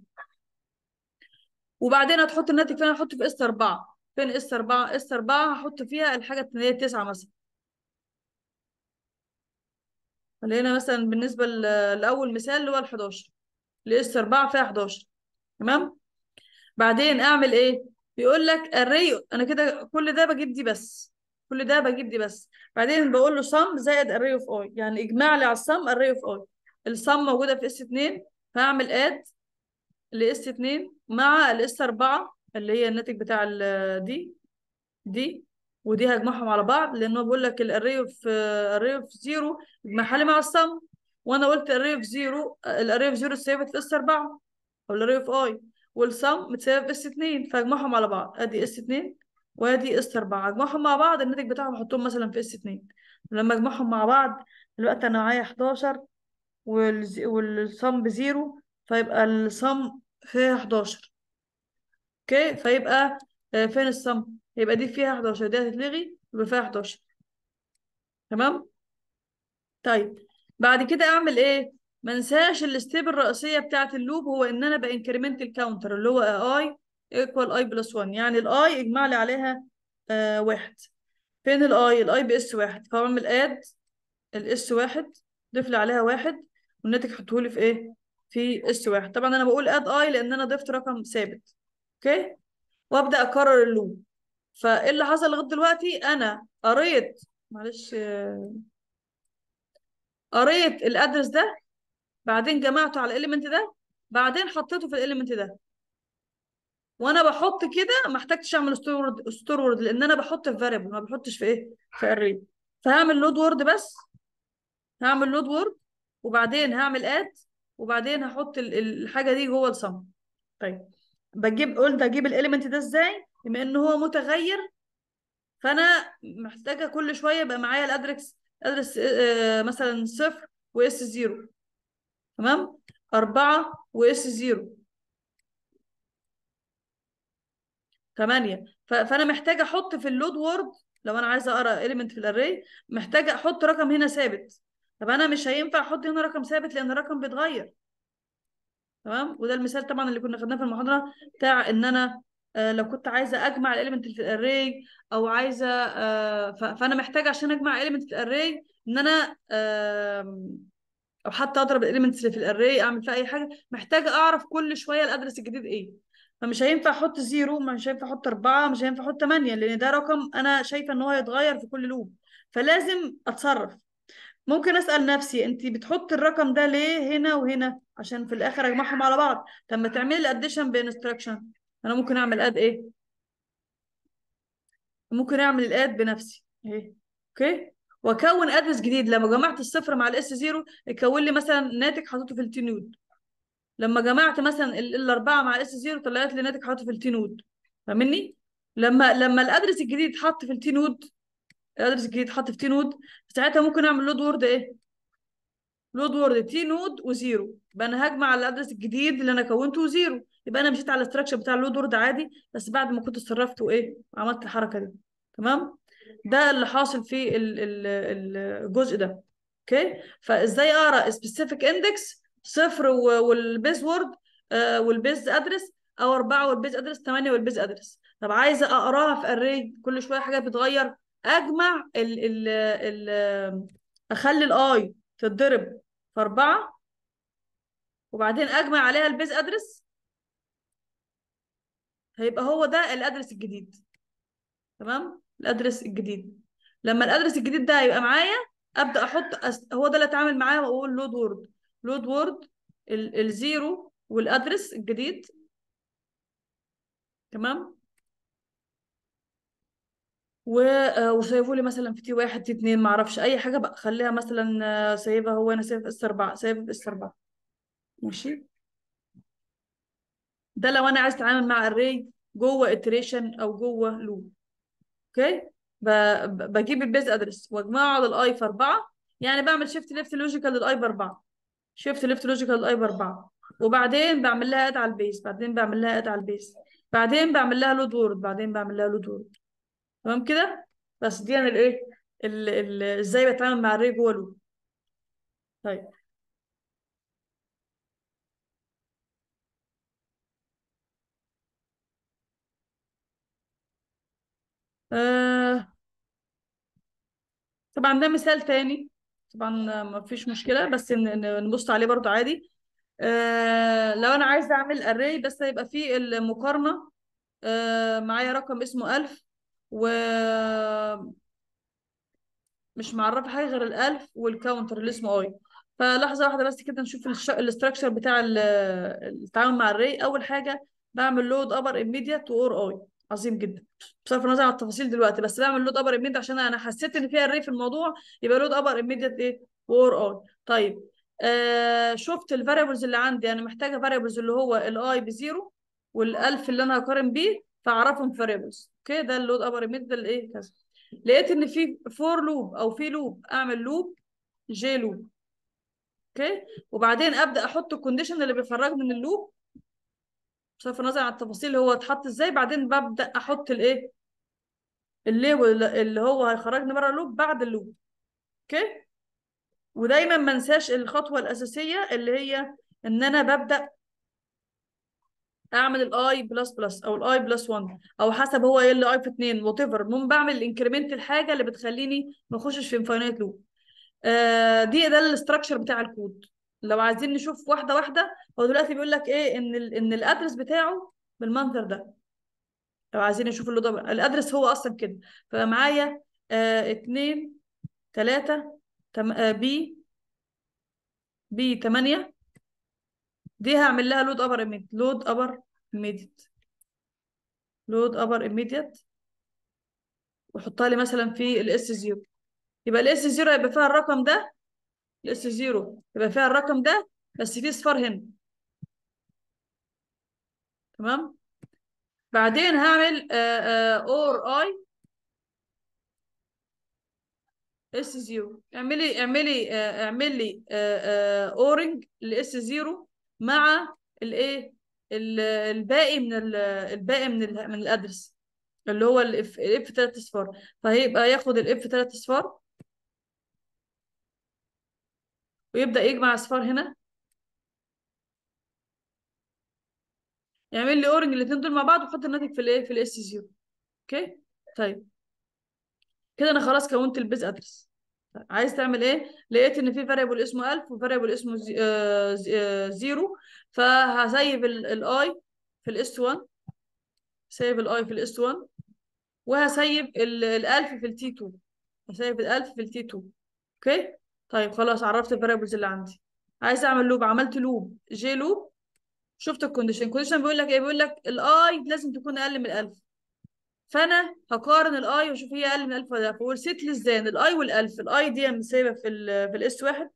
وبعدين هتحط الناتج فين هحط في اس 4 فين اس 4 اس 4 هحط فيها الحاجه اللي هي 9 مثلا لقينا مثلا بالنسبه لاول مثال اللي هو ال 11 اس 4 فيها 11 تمام بعدين اعمل ايه بيقول لك الري انا كده كل ده بجيب دي بس كل ده بجيب دي بس بعدين بقول له سم زائد الري اوف اي يعني اجمع لي على السم الري اوف اي السم موجوده في اس 2 فاعمل اد لاس 2 مع الاس 4 اللي هي الناتج بتاع دي دي ودي هجمعهم على بعض لان هو بيقول لك الاري اوف اري اوف زيرو لي مع السم وانا قلت الاري اوف زيرو الاري اوف زيرو اتساوت في اس 4 او الاري اوف اي والسم متساوي في اس 2 فاجمعهم على بعض ادي اس 2 وادي اس 4 اجمعهم مع بعض الناتج بتاعهم احطهم مثلا في اس 2 لما اجمعهم مع بعض دلوقتي انا معايا 11 والسم بزيرو فيبقى السم فيها 11 اوكي فيبقى آه، فين السم يبقى دي فيها 11 دي هتتلغي يبقى فيها 11 تمام طيب بعد كده اعمل ايه ما انساش الستيب الرئيسيه بتاعه اللوب هو ان انا بانكريمنت الكاونتر اللي هو اي ايكوال اي بلس 1 يعني الاي اجمع لي عليها آه واحد فين الاي الاي باس واحد فاعمل اد الاس واحد ضيف لي عليها واحد والناتج حطه لي في ايه في اس واحد طبعا انا بقول اد اي لان انا ضفت رقم ثابت اوكي وابدا اكرر اللوب فايه اللي حصل لغايه دلوقتي انا قريت معلش قريت الادرس ده بعدين جمعته على الاليمنت ده بعدين حطيته في الاليمنت ده وانا بحط كده ما احتاجتش اعمل ستورد ستورد لان انا بحط في فاريبل ما بحطش في ايه في اري فهعمل لود وورد بس هعمل لود وورد وبعدين هعمل اد وبعدين هحط الحاجه دي جوه الصم طيب بجيب قلت اجيب الاليمنت ده ازاي بما ان هو متغير فانا محتاجه كل شويه يبقى معايا الادرس ادرس آه، آه، مثلا صفر واس زيرو تمام أربعة واس زيرو تمانية فأنا محتاجة أحط في اللود وورد لو أنا عايزة أقرأ إليمنت في الأري محتاجة أحط رقم هنا ثابت طب أنا مش هينفع أحط هنا رقم ثابت لأن الرقم بيتغير تمام وده المثال طبعا اللي كنا خدناه في المحاضره بتاع ان انا آه، لو كنت عايزه اجمع الاليمنت في الاري او عايزه آه، فانا محتاجه عشان اجمع اليمنت في الاري ان انا او حتى اضرب الاليمنتس اللي في الاري اعمل فيها اي حاجه محتاجه اعرف كل شويه الادرس الجديد ايه فمش هينفع احط زيرو مش هينفع احط اربعه مش هينفع احط ثمانيه لان ده رقم انا شايفه ان هو هيتغير في كل لوب فلازم اتصرف ممكن اسال نفسي انت بتحط الرقم ده ليه هنا وهنا عشان في الاخر اجمعهم على بعض طب ما تعملي الاديشن بانستراكشن انا ممكن اعمل اد ايه ممكن اعمل الاد بنفسي اهي اوكي واكون ادرس جديد لما جمعت الصفر مع الاس زيرو يكون لي مثلا ناتج حاطته في التينود لما جمعت مثلا الاربعه مع الاس زيرو طلعت لي ناتج حاطه في التينود فاهمني لما لما الادرس الجديد اتحط في التينود الادرس الجديد حط في تي نود ساعتها ممكن اعمل لود وورد ايه لود وورد تي نود وزيرو يبقى انا هجمع الادرس الجديد اللي انا كونته وزيرو يبقى انا مشيت على الاستراكشر بتاع اللود وورد عادي بس بعد ما كنت صرفت وايه عملت الحركه دي تمام ده اللي حاصل في الجزء ده اوكي فازاي اقرا سبيسيفيك اندكس صفر والبيز وورد والبيز ادرس او اربعه والبيز ادرس ثمانيه والبيز ادرس طب عايزه اقراها في اري كل شويه حاجه بتتغير اجمع ال ال ال اخلي الاي تتضرب في 4 وبعدين اجمع عليها البيز ادرس هيبقى هو ده الادرس الجديد تمام الادرس الجديد لما الادرس الجديد ده هيبقى معايا ابدا احط أس... هو ده اللي اتعامل معاه واقول لود وورد لود وورد الزيرو والادرس الجديد تمام آه، وسايبوا لي مثلا في تي واحد تي اتنين معرفش اي حاجه بقى خليها مثلا آه، سايبها هو انا سايب اس اربعه سايب اس اربعه ماشي ده لو انا عايز اتعامل مع اري جوه اتريشن او جوه لوب اوكي بجيب البيز ادرس واجمعه على الاي في 4 يعني بعمل شيفت ليفت لوجيكال للاي ب 4 شيفت ليفت لوجيكال للاي ب 4 وبعدين بعمل لها اد على البيز بعدين بعمل لها اد على البيز بعدين بعمل لها لود وورد بعدين بعمل لها لود وورد تمام كده بس دي انا الايه ازاي بتعامل مع الري جوه لوب طيب آه. طبعا ده مثال تاني طبعا ما فيش مشكلة بس نبص عليه برضو عادي آه. لو أنا عايزة أعمل أري بس يبقى فيه المقارنة آه. معايا رقم اسمه 1000 و مش معرفه حاجه غير الالف والكاونتر اللي اسمه اي فلحظه واحده بس كده نشوف الاستراكشر بتاع التعامل مع الري اول حاجه بعمل لود ابر إيميديت واور اي عظيم جدا بصرف النظر عن التفاصيل دلوقتي بس بعمل لود ابر إيميديت عشان انا حسيت ان فيها الري في الموضوع يبقى لود ابر إيميديت ايه واور اي طيب آه شفت الفاريبلز اللي عندي انا محتاجه فاريبلز اللي هو الاي بزيرو والالف اللي انا هقارن بيه فاعرفهم فاريبلز اوكي ده اللود ابر ميد ده الايه كذا لقيت ان في فور لوب او في لوب اعمل لوب جي لوب اوكي وبعدين ابدا احط الكونديشن اللي بيخرج من اللوب بصرف النظر عن التفاصيل هو اتحط ازاي بعدين ببدا احط الايه الليبل اللي هو هيخرجني بره اللوب بعد اللوب اوكي ودايما ما انساش الخطوه الاساسيه اللي هي ان انا ببدا اعمل الاي بلس بلس او الاي بلس 1 او حسب هو ايه الاي في 2 وات ايفر المهم بعمل الانكريمنت الحاجه اللي بتخليني ما اخشش في انفاينيت لوب آه دي ده الاستراكشر بتاع الكود لو عايزين نشوف واحده واحده هو دلوقتي بيقول لك ايه ان الـ ان الادرس بتاعه بالمنظر ده لو عايزين نشوف اللود الادرس هو اصلا كده فمعايا آه 2 3 بي بي 8 دي هعمل لها لود ابر immediate لود ابر immediate لود ابر immediate وحطها لي مثلا في الاس 0 يبقى الاس 0 هيبقى فيها الرقم ده الاس 0 يبقى فيها الرقم ده بس في صفر هنا تمام بعدين هعمل اور اي اس 0 اعملي اعملي آه، اعملي اورنج لاس 0 مع الايه الباقي من الباقي من من الادرس اللي هو الاف الاف 3 اصفار فهيبقى ياخد الاف 3 اصفار ويبدا يجمع اصفار هنا يعمل لي اورنج الاثنين دول مع بعض ويحط الناتج في الايه في الاس 0 اوكي طيب كده انا خلاص كونت البيز ادرس عايز تعمل ايه لقيت ان في فاريبل اسمه 1000 وفاريبل اسمه 0 آه، آه، فهسيب الاي في الاس 1 سيب الاي في الاس 1 وهسيب ال1000 في التي 2 هسيب ال1000 في التي 2 اوكي طيب خلاص عرفت الفاريبلز اللي عندي عايز اعمل لوب عملت لوب جي لوب شفت الكونديشن الكونديشن بيقول لك ايه بيقول لك الاي لازم تكون اقل من 1000 فانا هقارن الاي واشوف هي اقل من 1000 ولا لا سيت للزان ازاي الاي وال1000 الاي دي مسايبه في الـ في الاس 1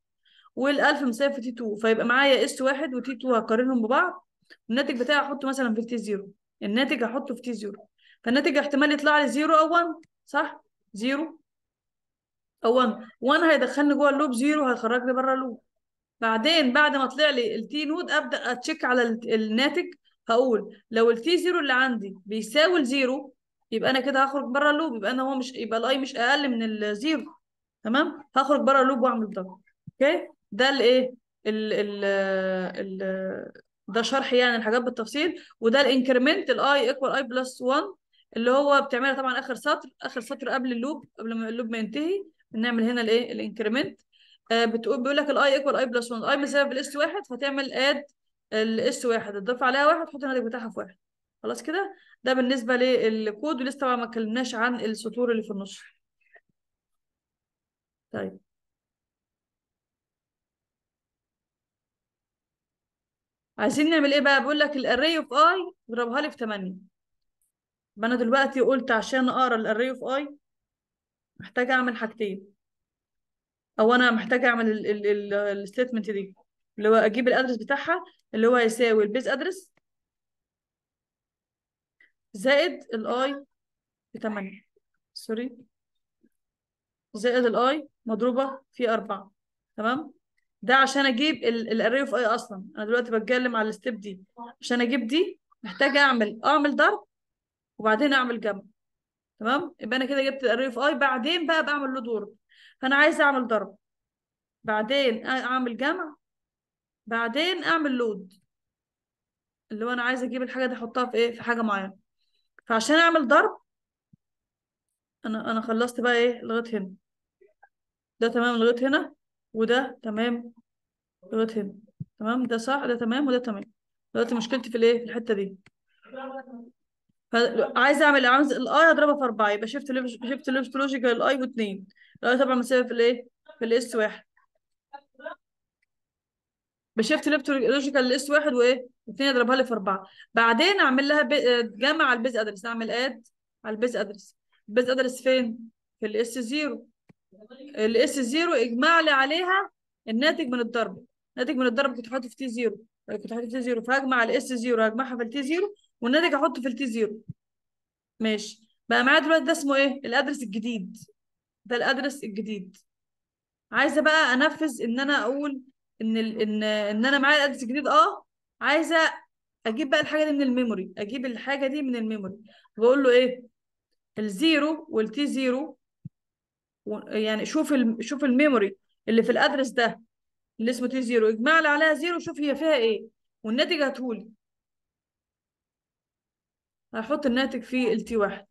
وال1000 مسايبه في تي 2 فيبقى معايا اس 1 وتي 2 هقارنهم ببعض والناتج بتاعي هحطه مثلا في تي 0 الناتج هحطه في تي 0 فالناتج احتمال يطلع لي 0 او 1 صح 0 او 1 1 هيدخلني جوه اللوب 0 هيخرجني بره اللوب بعدين بعد ما طلع لي التي نود ابدا اتشيك على الناتج هقول لو التي 0 اللي عندي بيساوي 0 يبقى انا كده هخرج بره اللوب يبقى انا هو مش يبقى الاي مش اقل من الزيرو تمام هخرج بره اللوب واعمل ده اوكي ده الايه ال ال ال ده شرح يعني الحاجات بالتفصيل وده الانكريمنت الاي ايكوال اي بلس 1 اللي هو بتعملها طبعا اخر سطر اخر سطر قبل اللوب قبل ما اللوب ما ينتهي بنعمل هنا الايه الانكريمنت آه بتقول بيقول لك الاي ايكوال اي بلس 1 الاي مساوي بالاس 1 فتعمل اد الاس 1 تضيف عليها واحد تحط الناتج بتاعها في واحد خلاص كده ده بالنسبه للكود ولسه طبعا ما اتكلمناش عن السطور اللي في النص طيب عايزين نعمل ايه بقى بقول لك الاري اوف اي اضربها لي في 8 ما انا دلوقتي قلت عشان اقرا الاري اوف اي محتاجه اعمل حاجتين او انا محتاجه اعمل الستيتمنت دي اللي هو اجيب الادرس بتاعها اللي هو يساوي البيز ادرس زائد الاي بتمانية أيوة. سوري زائد الاي مضروبة في أربعة تمام ده عشان اجيب الاري اوف اي اصلا انا دلوقتي بتكلم على الستيب دي عشان اجيب دي محتاجه اعمل اعمل ضرب وبعدين اعمل جمع تمام يبقى انا كده جبت الاري اوف اي بعدين بقى بعمل له دور فانا عايزه اعمل ضرب بعدين اعمل جمع بعدين اعمل لود اللي هو انا عايزه اجيب الحاجه دي احطها في ايه في حاجه معينه فعشان اعمل ضرب انا انا خلصت بقى ايه لغايه هنا ده تمام لغايه هنا وده تمام لغايه هنا تمام ده صح ده تمام وده تمام دلوقتي مشكلتي في الايه في الحته دي عايزه اعمل عايز الاي اضربها في 4 يبقى شيفت شيفت لوجيكال الاي واثنين الاي طبعا مساوي في الايه في الاس واحد بشيفت لوجيكال الاس واحد وايه 2 اضربها لي في 4 بعدين اعمل لها جمع على البيز ادرس اعمل اد على البيز ادرس البيز ادرس فين في الاس 0 الاس 0 اجمع لي عليها الناتج من الضرب الناتج من الضرب كنت حاطه في تي 0 كنت حاطه في تي 0 فهجمع الاس 0 اجمعها في التي 0 والناتج احطه في التي 0 ماشي بقى معايا دلوقتي ده اسمه ايه الادرس الجديد ده الادرس الجديد عايزه بقى انفذ ان انا اقول ان ان ان انا معايا الادرس الجديد اه عايزه اجيب بقى الحاجه دي من الميموري اجيب الحاجه دي من الميموري بقول له ايه الزيرو والتي زيرو يعني شوف شوف الميموري اللي في الادرس ده اللي اسمه تي زيرو اجمع لي عليها زيرو شوف هي فيها ايه والناتج هاتهولي هحط الناتج في التي واحد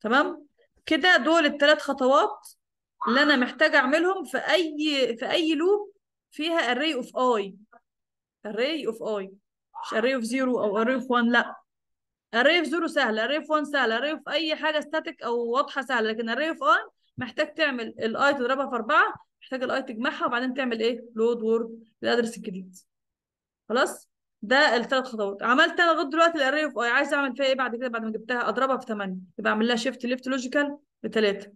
تمام كده دول الثلاث خطوات اللي انا محتاجه اعملهم في اي في اي لوب فيها array of i array of i مش ah. array of 0 او array of 1 لا array of 0 سهل array of 1 سهل array of اي حاجه static او واضحه سهله لكن array of i محتاج تعمل الاي تضربها في 4 محتاج الاي تجمعها وبعدين تعمل ايه لود وورد الادرس الجديد خلاص ده الثلاث خطوات عملت انا لغايه دلوقتي الاري اوف اي عايز اعمل فيها ايه بعد كده بعد ما جبتها اضربها في 8 يبقى اعمل لها شيفت ليفت لوجيكال بثلاثه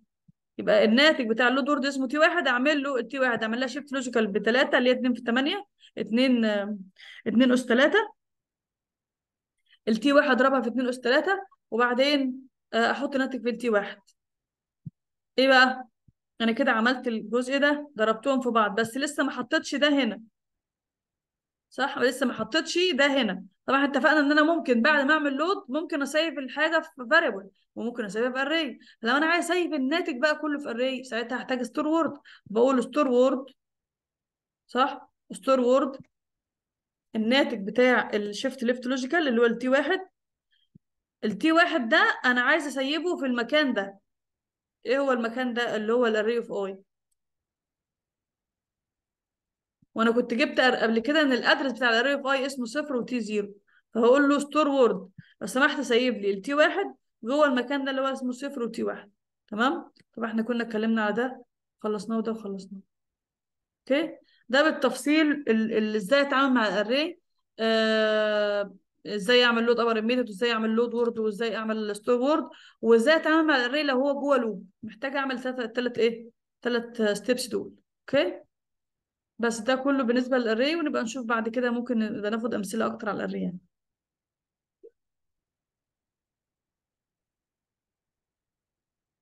يبقى الناتج بتاع اللود وورد اسمه تي واحد اعمل له التي واحد اعمل لها شيفت لوجيكال بثلاثه اللي هي 2 في 8 2 2 أس 3 التي 1 أضربها في 2 أس 3 وبعدين آه، أحط ناتج في التي 1 إيه بقى؟ أنا كده عملت الجزء ده ضربتهم في بعض بس لسه ما حطيتش ده هنا صح ولسه ما حطيتش ده هنا طبعا اتفقنا ان انا ممكن بعد ما اعمل لود ممكن اسيف الحاجه في فاريبل وممكن اسيبها في اري لو انا عايز اسيف الناتج بقى كله في اري ساعتها هحتاج ستور وورد بقول ستور وورد صح ستور وورد الناتج بتاع الشيفت ليفت لوجيكال اللي هو التي واحد التي واحد ده انا عايزه اسيبه في المكان ده ايه هو المكان ده اللي هو الاري اوف اي وانا كنت جبت قبل كده ان الادرس بتاع الاري اوف اي اسمه صفر وتي زيرو فهقول له ستور وورد لو سمحت سيب لي التي واحد جوه المكان ده اللي هو اسمه صفر وتي واحد تمام طب احنا كنا اتكلمنا على ده خلصناه وده وخلصناه اوكي ده بالتفصيل ازاي اتعامل مع الاري آه، ازاي اعمل لود ابر ميتد وازاي اعمل لود وورد وازاي اعمل ستور وورد وازاي اتعامل مع الاري لو هو جوه لوب محتاج اعمل ثلاث ايه ثلاث ستيبس دول اوكي بس ده كله بالنسبه للاري ونبقى نشوف بعد كده ممكن نبقى ناخد امثله اكتر على الاري يعني